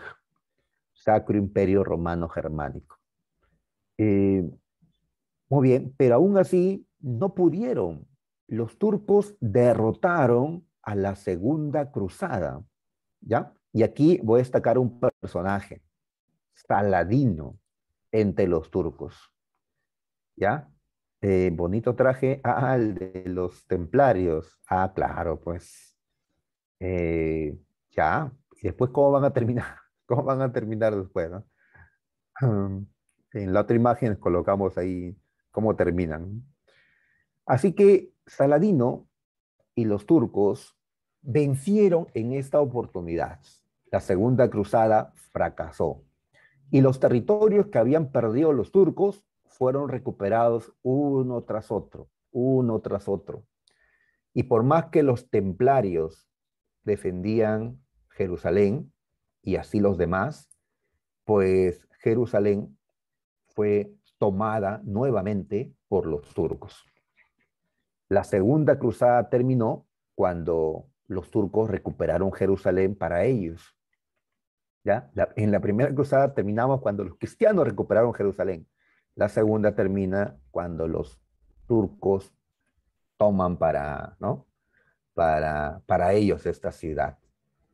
Sacro Imperio Romano Germánico. Eh, muy bien, pero aún así no pudieron. Los turcos derrotaron a la Segunda Cruzada. ¿Ya? Y aquí voy a destacar un personaje, Saladino entre los turcos. ¿Ya? Eh, bonito traje, ah, el de los templarios. Ah, claro, pues. Eh, ya. ¿Y después cómo van a terminar? ¿Cómo van a terminar después? Ah, en la otra imagen colocamos ahí cómo terminan. Así que Saladino y los turcos vencieron en esta oportunidad. La segunda cruzada fracasó. Y los territorios que habían perdido los turcos fueron recuperados uno tras otro, uno tras otro. Y por más que los templarios defendían Jerusalén y así los demás, pues Jerusalén fue tomada nuevamente por los turcos. La segunda cruzada terminó cuando los turcos recuperaron Jerusalén para ellos en la primera cruzada terminamos cuando los cristianos recuperaron Jerusalén. La segunda termina cuando los turcos toman para, ellos esta ciudad.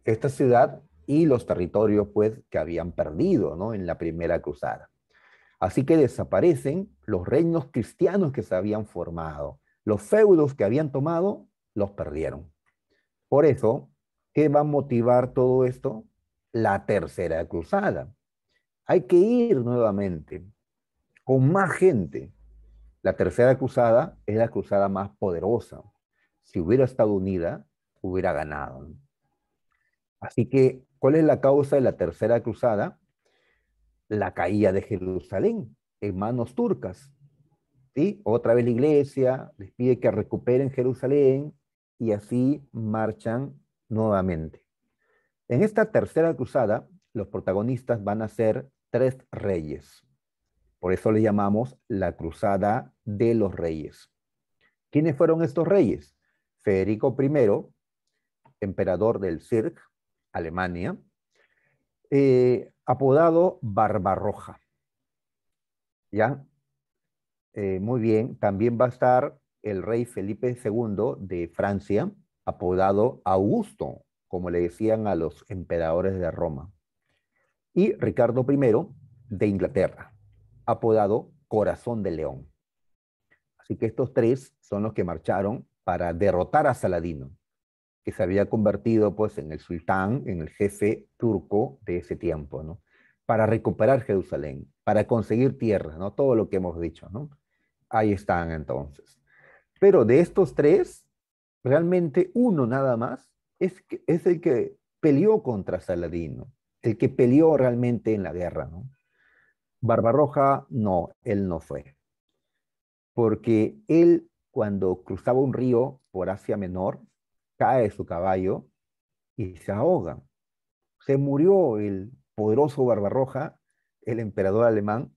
Esta ciudad y los territorios pues, que habían perdido en la primera cruzada. Así que desaparecen los reinos cristianos que se habían formado. Los feudos que habían tomado los perdieron. Por eso, ¿qué va a motivar todo esto? la tercera cruzada. Hay que ir nuevamente con más gente. La tercera cruzada es la cruzada más poderosa. Si hubiera estado unida, hubiera ganado. Así que, ¿cuál es la causa de la tercera cruzada? La caída de Jerusalén en manos turcas. Otra vez la iglesia les pide que recuperen Jerusalén y así marchan nuevamente. En esta tercera cruzada, los protagonistas van a ser tres reyes. Por eso le llamamos la cruzada de los reyes. ¿Quiénes fueron estos reyes? Federico I, emperador del Cirque, Alemania, eh, apodado Barbarroja. ¿Ya? Eh, muy bien, también va a estar el rey Felipe II de Francia, apodado Augusto como le decían a los emperadores de Roma, y Ricardo I de Inglaterra, apodado Corazón de León. Así que estos tres son los que marcharon para derrotar a Saladino, que se había convertido pues en el sultán, en el jefe turco de ese tiempo, ¿no? Para recuperar Jerusalén, para conseguir tierra, ¿no? Todo lo que hemos dicho, ¿no? Ahí están entonces. Pero de estos tres, realmente uno nada más es, el que peleó contra Saladino, el que peleó realmente en la guerra, ¿no? Barbarroja, no, él no fue. Porque él, cuando cruzaba un río por Asia Menor, cae su caballo y se ahoga. Se murió el poderoso Barbarroja, el emperador alemán,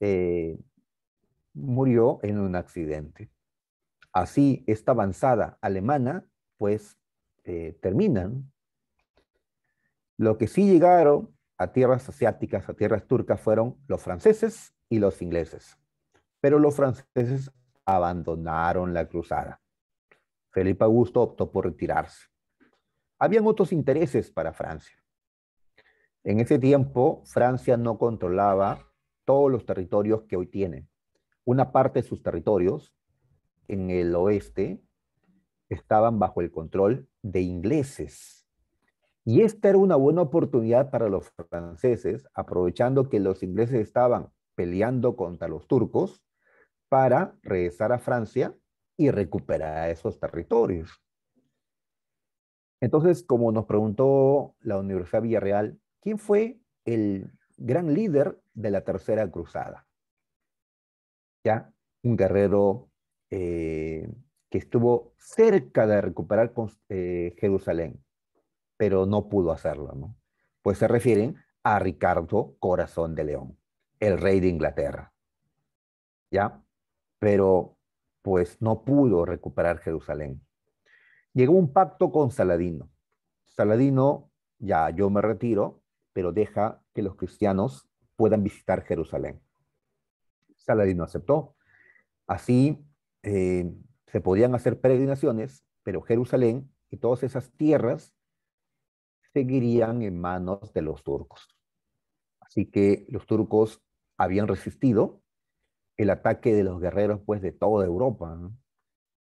eh, murió en un accidente. Así, esta avanzada alemana, pues, este, terminan. Lo que sí llegaron a tierras asiáticas, a tierras turcas, fueron los franceses y los ingleses. Pero los franceses abandonaron la cruzada. Felipe Augusto optó por retirarse. Habían otros intereses para Francia. En ese tiempo, Francia no controlaba todos los territorios que hoy tiene. Una parte de sus territorios en el oeste estaban bajo el control de ingleses. Y esta era una buena oportunidad para los franceses, aprovechando que los ingleses estaban peleando contra los turcos, para regresar a Francia y recuperar esos territorios. Entonces, como nos preguntó la Universidad Villarreal, ¿quién fue el gran líder de la Tercera Cruzada? Ya, un guerrero eh, que estuvo cerca de recuperar eh, Jerusalén, pero no pudo hacerlo, ¿no? Pues se refieren a Ricardo Corazón de León, el rey de Inglaterra, ¿ya? Pero pues no pudo recuperar Jerusalén. Llegó un pacto con Saladino. Saladino, ya yo me retiro, pero deja que los cristianos puedan visitar Jerusalén. Saladino aceptó. Así, eh, se podían hacer peregrinaciones, pero Jerusalén y todas esas tierras seguirían en manos de los turcos. Así que los turcos habían resistido el ataque de los guerreros pues de toda Europa.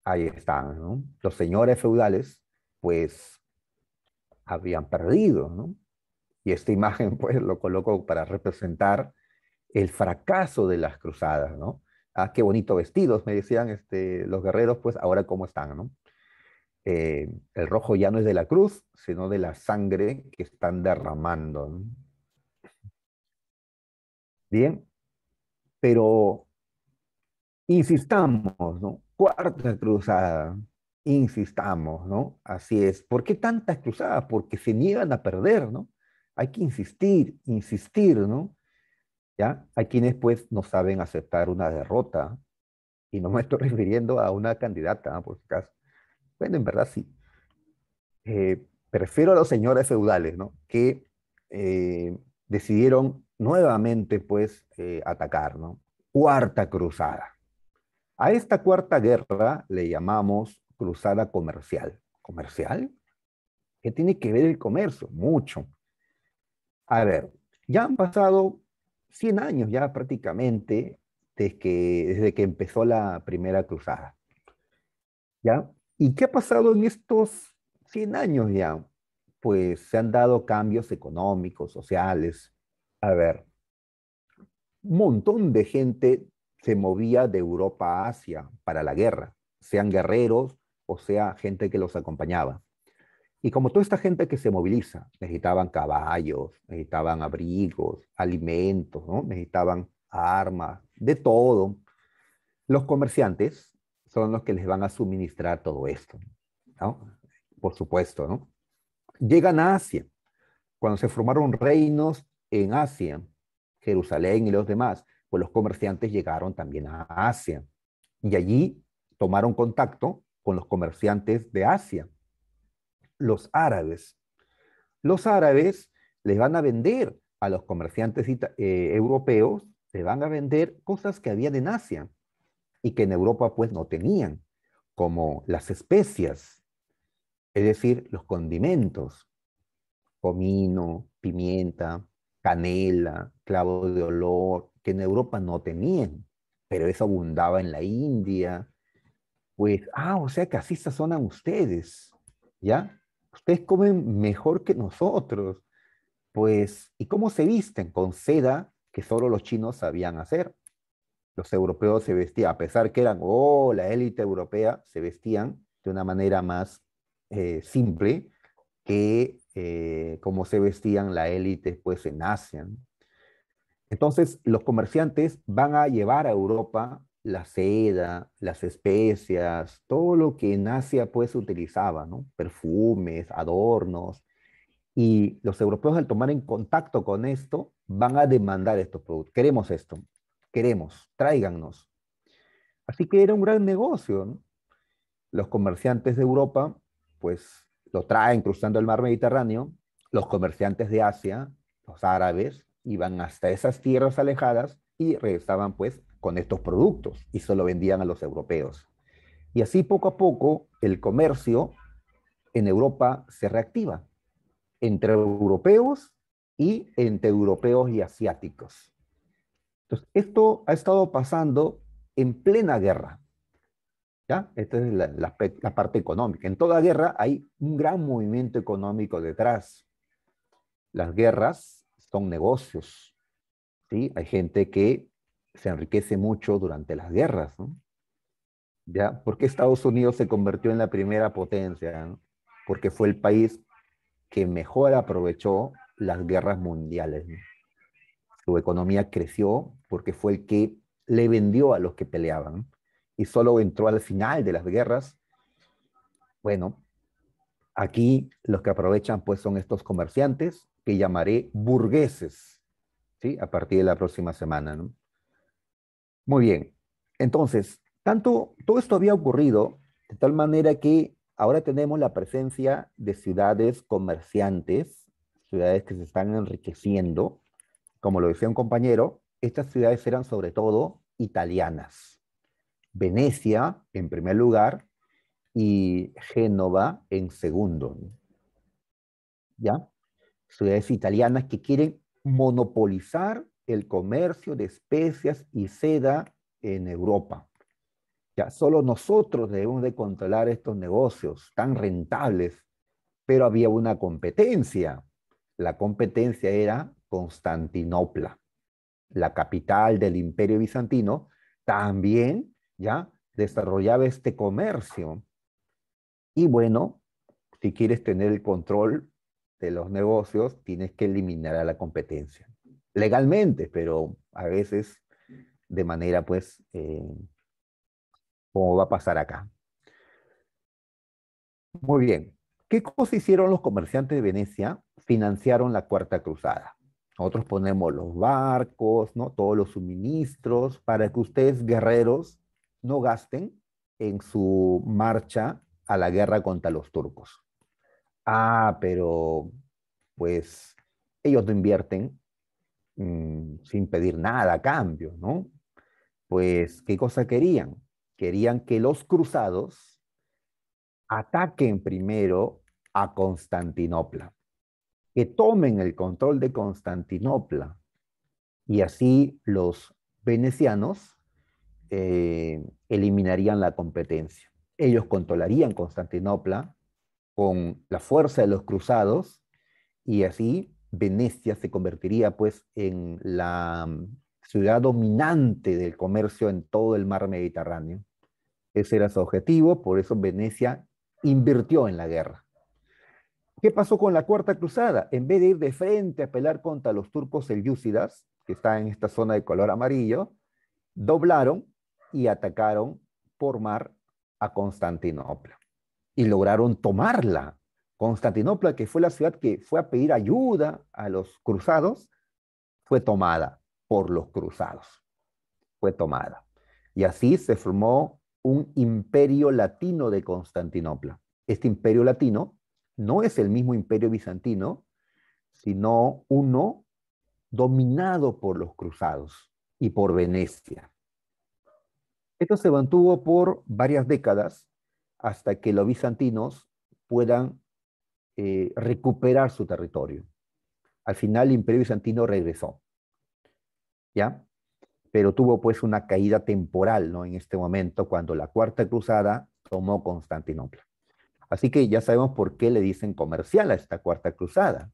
Ahí están, ¿no? Los señores feudales pues habían perdido, ¿no? Y esta imagen pues lo coloco para representar el fracaso de las cruzadas, ¿no? ah, qué bonito vestidos, me decían este, los guerreros, pues ahora cómo están, ¿no? Eh, el rojo ya no es de la cruz, sino de la sangre que están derramando. ¿no? Bien, pero insistamos, ¿no? Cuarta cruzada, insistamos, ¿no? Así es. ¿Por qué tantas cruzadas? Porque se niegan a perder, ¿no? Hay que insistir, insistir, ¿no? ¿ya? Hay quienes pues no saben aceptar una derrota, y no me estoy refiriendo a una candidata, ¿ah? por si acaso. Bueno, en verdad sí. prefiero eh, a los señores feudales, ¿no? Que eh, decidieron nuevamente, pues, eh, atacar, ¿no? Cuarta cruzada. A esta cuarta guerra le llamamos cruzada comercial. ¿Comercial? ¿Qué tiene que ver el comercio? Mucho. A ver, ya han pasado 100 años ya prácticamente desde que, empezó la primera cruzada. ¿Ya? ¿Y qué ha pasado en estos 100 años ya? Pues se han dado cambios económicos, sociales. A ver, un montón de gente se movía de Europa a Asia para la guerra, sean guerreros o sea gente que los acompañaba. Y como toda esta gente que se moviliza, necesitaban caballos, necesitaban abrigos, alimentos, ¿no? necesitaban armas, de todo. Los comerciantes son los que les van a suministrar todo esto, ¿no? Por supuesto, ¿no? Llegan a Asia. Cuando se formaron reinos en Asia, Jerusalén y los demás, pues los comerciantes llegaron también a Asia. Y allí tomaron contacto con los comerciantes de Asia los árabes. Los árabes les van a vender a los comerciantes eh, europeos, les van a vender cosas que había en Asia y que en Europa pues no tenían, como las especias, es decir, los condimentos, comino, pimienta, canela, clavo de olor, que en Europa no tenían, pero eso abundaba en la India. Pues, ah, o sea que así sazonan ustedes, ¿ya? ustedes comen mejor que nosotros. Pues, ¿y cómo se visten? Con seda que solo los chinos sabían hacer. Los europeos se vestían, a pesar que eran, oh, la élite europea, se vestían de una manera más eh, simple que eh, como se vestían la élite pues en Asia. Entonces, los comerciantes van a llevar a Europa la seda, las especias, todo lo que en Asia pues utilizaba, Perfumes, adornos. Y los europeos al tomar en contacto con esto van a demandar estos productos. Queremos esto, queremos, tráigannos. Así que era un gran negocio. Los comerciantes de Europa pues lo traen cruzando el mar Mediterráneo, los comerciantes de Asia, los árabes, iban hasta esas tierras alejadas y regresaban pues con estos productos y se lo vendían a los europeos. Y así poco a poco el comercio en Europa se reactiva entre europeos y entre europeos y asiáticos. Entonces, esto ha estado pasando en plena guerra. ¿ya? Esta es la, parte económica. En toda guerra hay un gran movimiento económico detrás. Las guerras son negocios. ¿sí? Hay gente que se enriquece mucho durante las guerras, ¿no? ¿Ya? ¿Por Estados Unidos se convirtió en la primera potencia? Porque fue el país que mejor aprovechó las guerras mundiales. Su economía creció porque fue el que le vendió a los que peleaban y solo entró al final de las guerras. Bueno, aquí los que aprovechan pues son estos comerciantes que llamaré burgueses, ¿sí? A partir de la próxima semana, muy bien. Entonces, tanto todo esto había ocurrido de tal manera que ahora tenemos la presencia de ciudades comerciantes, ciudades que se están enriqueciendo. Como lo decía un compañero, estas ciudades eran sobre todo italianas. Venecia, en primer lugar, y Génova, en segundo. ¿Ya? Ciudades italianas que quieren monopolizar el comercio de especias y seda en Europa. Ya solo nosotros debemos de controlar estos negocios tan rentables, pero había una competencia. La competencia era Constantinopla, la capital del Imperio bizantino, también ya desarrollaba este comercio. Y bueno, si quieres tener el control de los negocios, tienes que eliminar a la competencia legalmente, pero a veces de manera, pues, eh, como va a pasar acá. Muy bien. ¿Qué cosa hicieron los comerciantes de Venecia? Financiaron la Cuarta Cruzada. Nosotros ponemos los barcos, ¿no? todos los suministros, para que ustedes, guerreros, no gasten en su marcha a la guerra contra los turcos. Ah, pero pues ellos no invierten, Mm, sin pedir nada a cambio, ¿no? Pues, ¿qué cosa querían? Querían que los cruzados ataquen primero a Constantinopla, que tomen el control de Constantinopla y así los venecianos eh, eliminarían la competencia. Ellos controlarían Constantinopla con la fuerza de los cruzados y así Venecia se convertiría pues en la mm, ciudad dominante del comercio en todo el mar Mediterráneo. Ese era su objetivo, por eso Venecia invirtió en la guerra. ¿Qué pasó con la Cuarta Cruzada? En vez de ir de frente a pelear contra los turcos selyúcidas, que está en esta zona de color amarillo, doblaron y atacaron por mar a Constantinopla y lograron tomarla Constantinopla, que fue la ciudad que fue a pedir ayuda a los cruzados, fue tomada por los cruzados. Fue tomada. Y así se formó un imperio latino de Constantinopla. Este imperio latino no es el mismo imperio bizantino, sino uno dominado por los cruzados y por Venecia. Esto se mantuvo por varias décadas hasta que los bizantinos puedan eh, recuperar su territorio. Al final el imperio bizantino regresó, ¿ya? Pero tuvo pues una caída temporal, ¿no? En este momento, cuando la Cuarta Cruzada tomó Constantinopla. Así que ya sabemos por qué le dicen comercial a esta Cuarta Cruzada,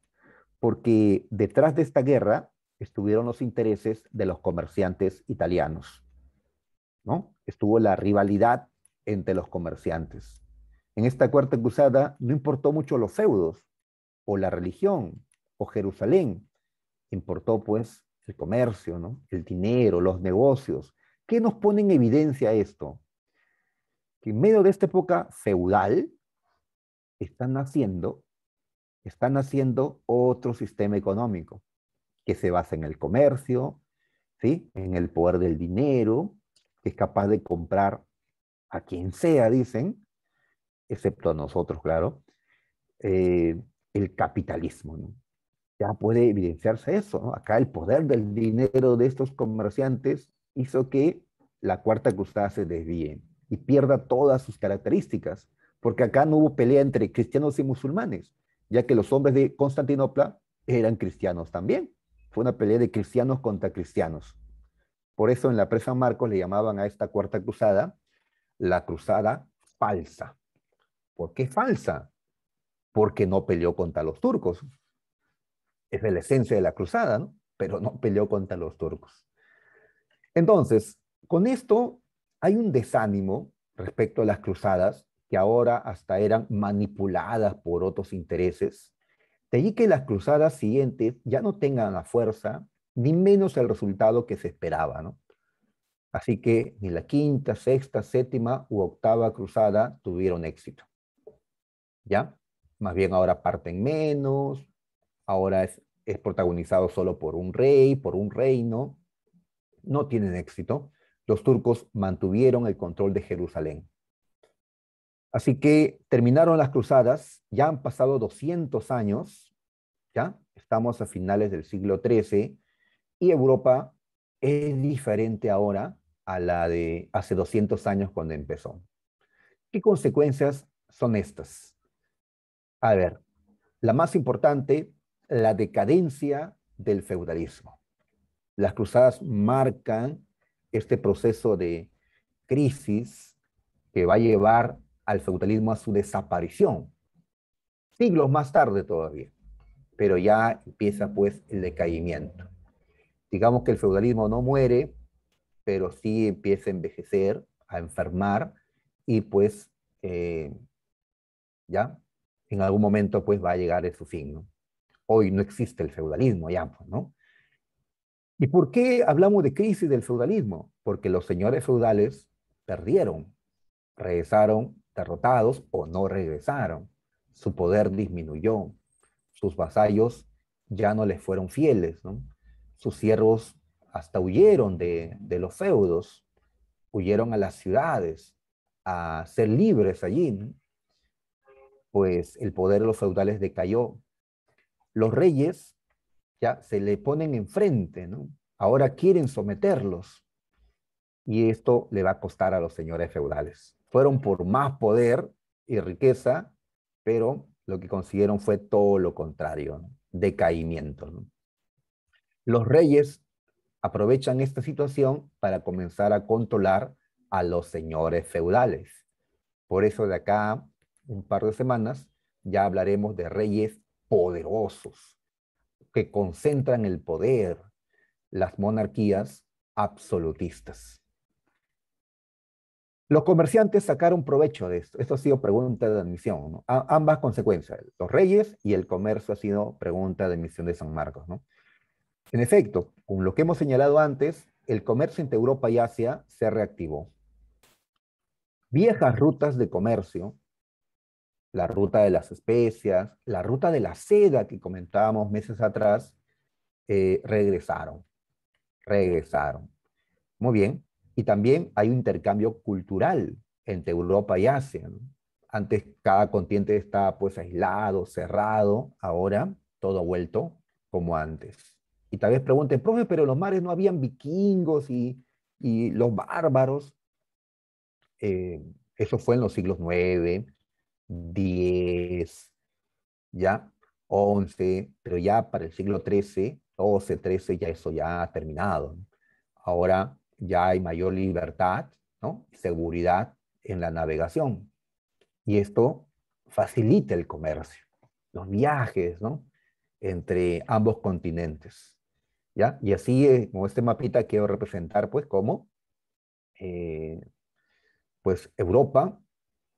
porque detrás de esta guerra estuvieron los intereses de los comerciantes italianos, ¿no? Estuvo la rivalidad entre los comerciantes. En esta cuarta cruzada no importó mucho los feudos o la religión o Jerusalén, importó pues el comercio, ¿no? el dinero, los negocios. ¿Qué nos pone en evidencia esto? Que en medio de esta época feudal están naciendo, otro sistema económico que se basa en el comercio, ¿sí? en el poder del dinero, que es capaz de comprar a quien sea, dicen, excepto a nosotros, claro, eh, el capitalismo. Ya puede evidenciarse eso. Acá el poder del dinero de estos comerciantes hizo que la cuarta cruzada se desvíe y pierda todas sus características, porque acá no hubo pelea entre cristianos y musulmanes, ya que los hombres de Constantinopla eran cristianos también. Fue una pelea de cristianos contra cristianos. Por eso en la presa Marcos le llamaban a esta cuarta cruzada la cruzada falsa. ¿Por qué falsa? Porque no peleó contra los turcos. Es la esencia de la cruzada, ¿no? Pero no peleó contra los turcos. Entonces, con esto hay un desánimo respecto a las cruzadas que ahora hasta eran manipuladas por otros intereses. De allí que las cruzadas siguientes ya no tengan la fuerza, ni menos el resultado que se esperaba, ¿no? Así que ni la quinta, sexta, séptima u octava cruzada tuvieron éxito. ¿ya? Más bien ahora parten menos, ahora es, protagonizado solo por un rey, por un reino. No tienen éxito. Los turcos mantuvieron el control de Jerusalén. Así que terminaron las cruzadas, ya han pasado 200 años, ya estamos a finales del siglo XIII y Europa es diferente ahora a la de hace 200 años cuando empezó. ¿Qué consecuencias son estas? A ver, la más importante, la decadencia del feudalismo. Las cruzadas marcan este proceso de crisis que va a llevar al feudalismo a su desaparición, siglos más tarde todavía, pero ya empieza pues el decaimiento. Digamos que el feudalismo no muere, pero sí empieza a envejecer, a enfermar y pues eh, ya en algún momento pues va a llegar a su fin. Hoy no existe el feudalismo ya, pues, ¿no? ¿Y por qué hablamos de crisis del feudalismo? Porque los señores feudales perdieron, regresaron derrotados o no regresaron. Su poder disminuyó, sus vasallos ya no les fueron fieles, ¿no? sus siervos hasta huyeron de, los feudos, huyeron a las ciudades a ser libres allí. ¿no? pues el poder de los feudales decayó. Los reyes ya se le ponen enfrente, ¿no? Ahora quieren someterlos. Y esto le va a costar a los señores feudales. Fueron por más poder y riqueza, pero lo que consiguieron fue todo lo contrario, ¿no? decaimiento. Los reyes aprovechan esta situación para comenzar a controlar a los señores feudales. Por eso de acá un par de semanas, ya hablaremos de reyes poderosos que concentran el poder, las monarquías absolutistas. Los comerciantes sacaron provecho de esto. Esto ha sido pregunta de admisión. ambas consecuencias, los reyes y el comercio ha sido pregunta de admisión de San Marcos. En efecto, con lo que hemos señalado antes, el comercio entre Europa y Asia se reactivó. Viejas rutas de comercio la ruta de las especias, la ruta de la seda que comentábamos meses atrás, eh, regresaron, regresaron. Muy bien, y también hay un intercambio cultural entre Europa y Asia. Antes cada continente estaba pues aislado, cerrado, ahora todo vuelto como antes. Y tal vez pregunten, profe, pero en los mares no habían vikingos y, y los bárbaros. Eh, eso fue en los siglos IX, 10, ¿ya? 11, pero ya para el siglo 13 12, 13, ya eso ya ha terminado. Ahora ya hay mayor libertad, ¿no? Seguridad en la navegación. Y esto facilita el comercio, los viajes, ¿no? Entre ambos continentes, ¿ya? Y así, es eh, como este mapita quiero representar, pues, cómo, eh, pues, Europa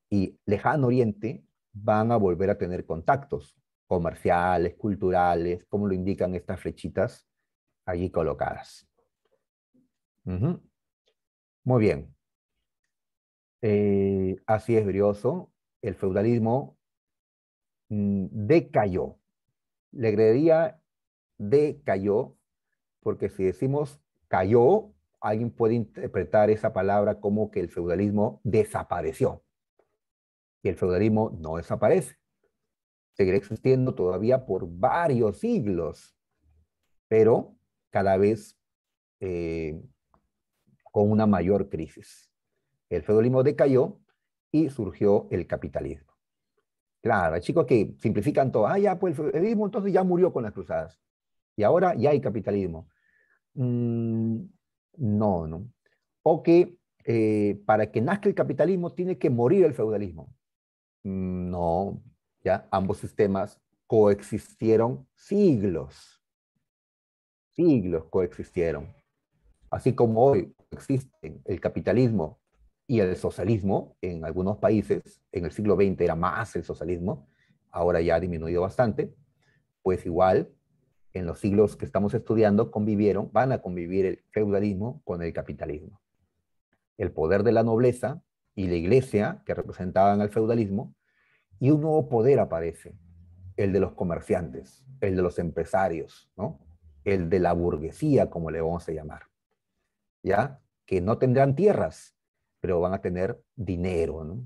y lejano oriente van a volver a tener contactos comerciales, culturales, como lo indican estas flechitas allí colocadas. Muy bien. Eh, así es, Brioso. El feudalismo mm, decayó. le heredería decayó, porque si decimos cayó, alguien puede interpretar esa palabra como que el feudalismo desapareció y el feudalismo no desaparece. Seguirá existiendo todavía por varios siglos, pero cada vez eh, con una mayor crisis. El feudalismo decayó y surgió el capitalismo. Claro, hay chicos que simplifican todo. Ah, ya, pues el feudalismo entonces ya murió con las cruzadas. Y ahora ya hay capitalismo. Mm, no, no. O que eh, para que nazca el capitalismo tiene que morir el feudalismo. No, ya ambos sistemas coexistieron siglos. Siglos coexistieron. Así como hoy existen el capitalismo y el socialismo en algunos países, en el siglo XX era más el socialismo, ahora ya ha disminuido bastante, pues igual en los siglos que estamos estudiando convivieron, van a convivir el feudalismo con el capitalismo. El poder de la nobleza y la iglesia, que representaban al feudalismo, y un nuevo poder aparece, el de los comerciantes, el de los empresarios, ¿no? el de la burguesía, como le vamos a llamar, ¿ya? que no tendrán tierras, pero van a tener dinero, ¿no?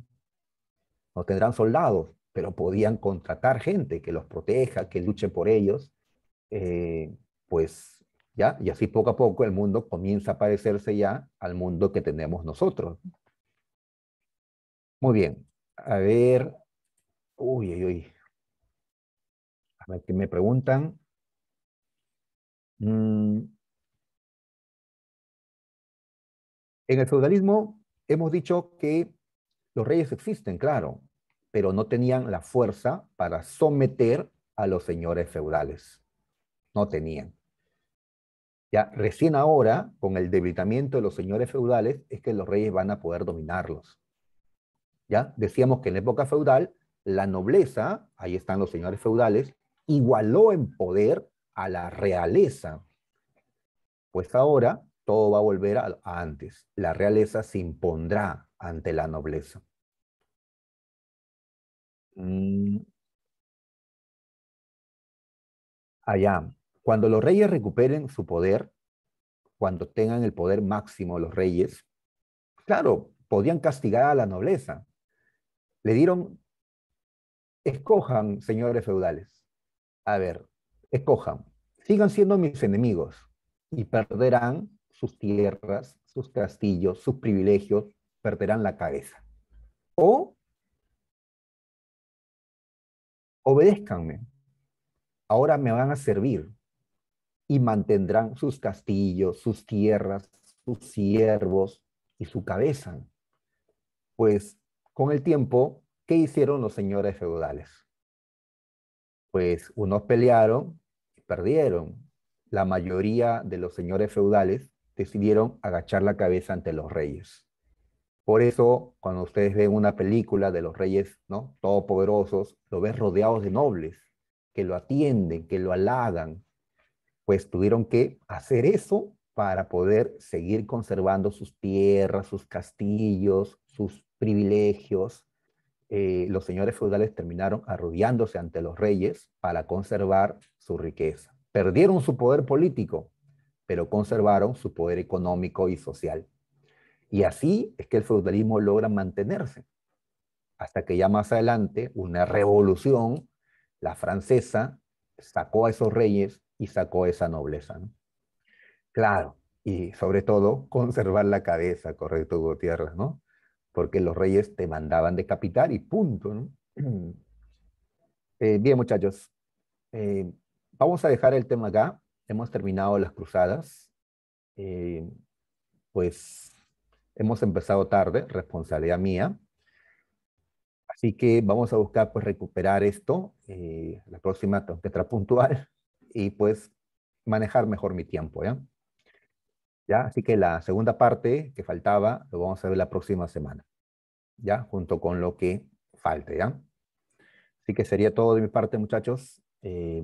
tendrán soldados, pero podían contratar gente que los proteja, que luche por ellos, eh, pues ya, y así poco a poco el mundo comienza a parecerse ya al mundo que tenemos nosotros. Muy bien. A ver. Uy, uy, uy. A ver, ¿qué me preguntan? Mm. En el feudalismo hemos dicho que los reyes existen, claro, pero no tenían la fuerza para someter a los señores feudales. No tenían. Ya recién ahora, con el debilitamiento de los señores feudales, es que los reyes van a poder dominarlos. Decíamos que en la época feudal, la nobleza, ahí están los señores feudales, igualó en poder a la realeza. Pues ahora todo va a volver a, antes. La realeza se impondrá ante la nobleza. Mm. Allá, cuando los reyes recuperen su poder, cuando tengan el poder máximo los reyes, claro, podían castigar a la nobleza, le dieron, escojan, señores feudales. A ver, escojan. Sigan siendo mis enemigos y perderán sus tierras, sus castillos, sus privilegios, perderán la cabeza. O obedézcanme. Ahora me van a servir y mantendrán sus castillos, sus tierras, sus siervos y su cabeza. Pues con el tiempo, ¿qué hicieron los señores feudales? Pues unos pelearon y perdieron. La mayoría de los señores feudales decidieron agachar la cabeza ante los reyes. Por eso, cuando ustedes ven una película de los reyes ¿no? todopoderosos, lo ves rodeados de nobles que lo atienden, que lo halagan, pues tuvieron que hacer eso para poder seguir conservando sus tierras, sus castillos, sus privilegios, eh, los señores feudales terminaron arrodillándose ante los reyes para conservar su riqueza. Perdieron su poder político, pero conservaron su poder económico y social. Y así es que el feudalismo logra mantenerse, hasta que ya más adelante una revolución, la francesa, sacó a esos reyes y sacó esa nobleza. Claro, y sobre todo conservar la cabeza, correcto Gutiérrez, ¿no? porque los reyes te mandaban decapitar y punto. ¿no? Eh, bien, muchachos, eh, vamos a dejar el tema acá. Hemos terminado las cruzadas. Eh, pues hemos empezado tarde, responsabilidad mía. Así que vamos a buscar pues recuperar esto. la próxima aunque puntual y pues manejar mejor mi tiempo, ¿ya? ¿ya? Así que la segunda parte que faltaba lo vamos a ver la próxima semana, ¿ya? Junto con lo que falte, ¿ya? Así que sería todo de mi parte, muchachos. Eh,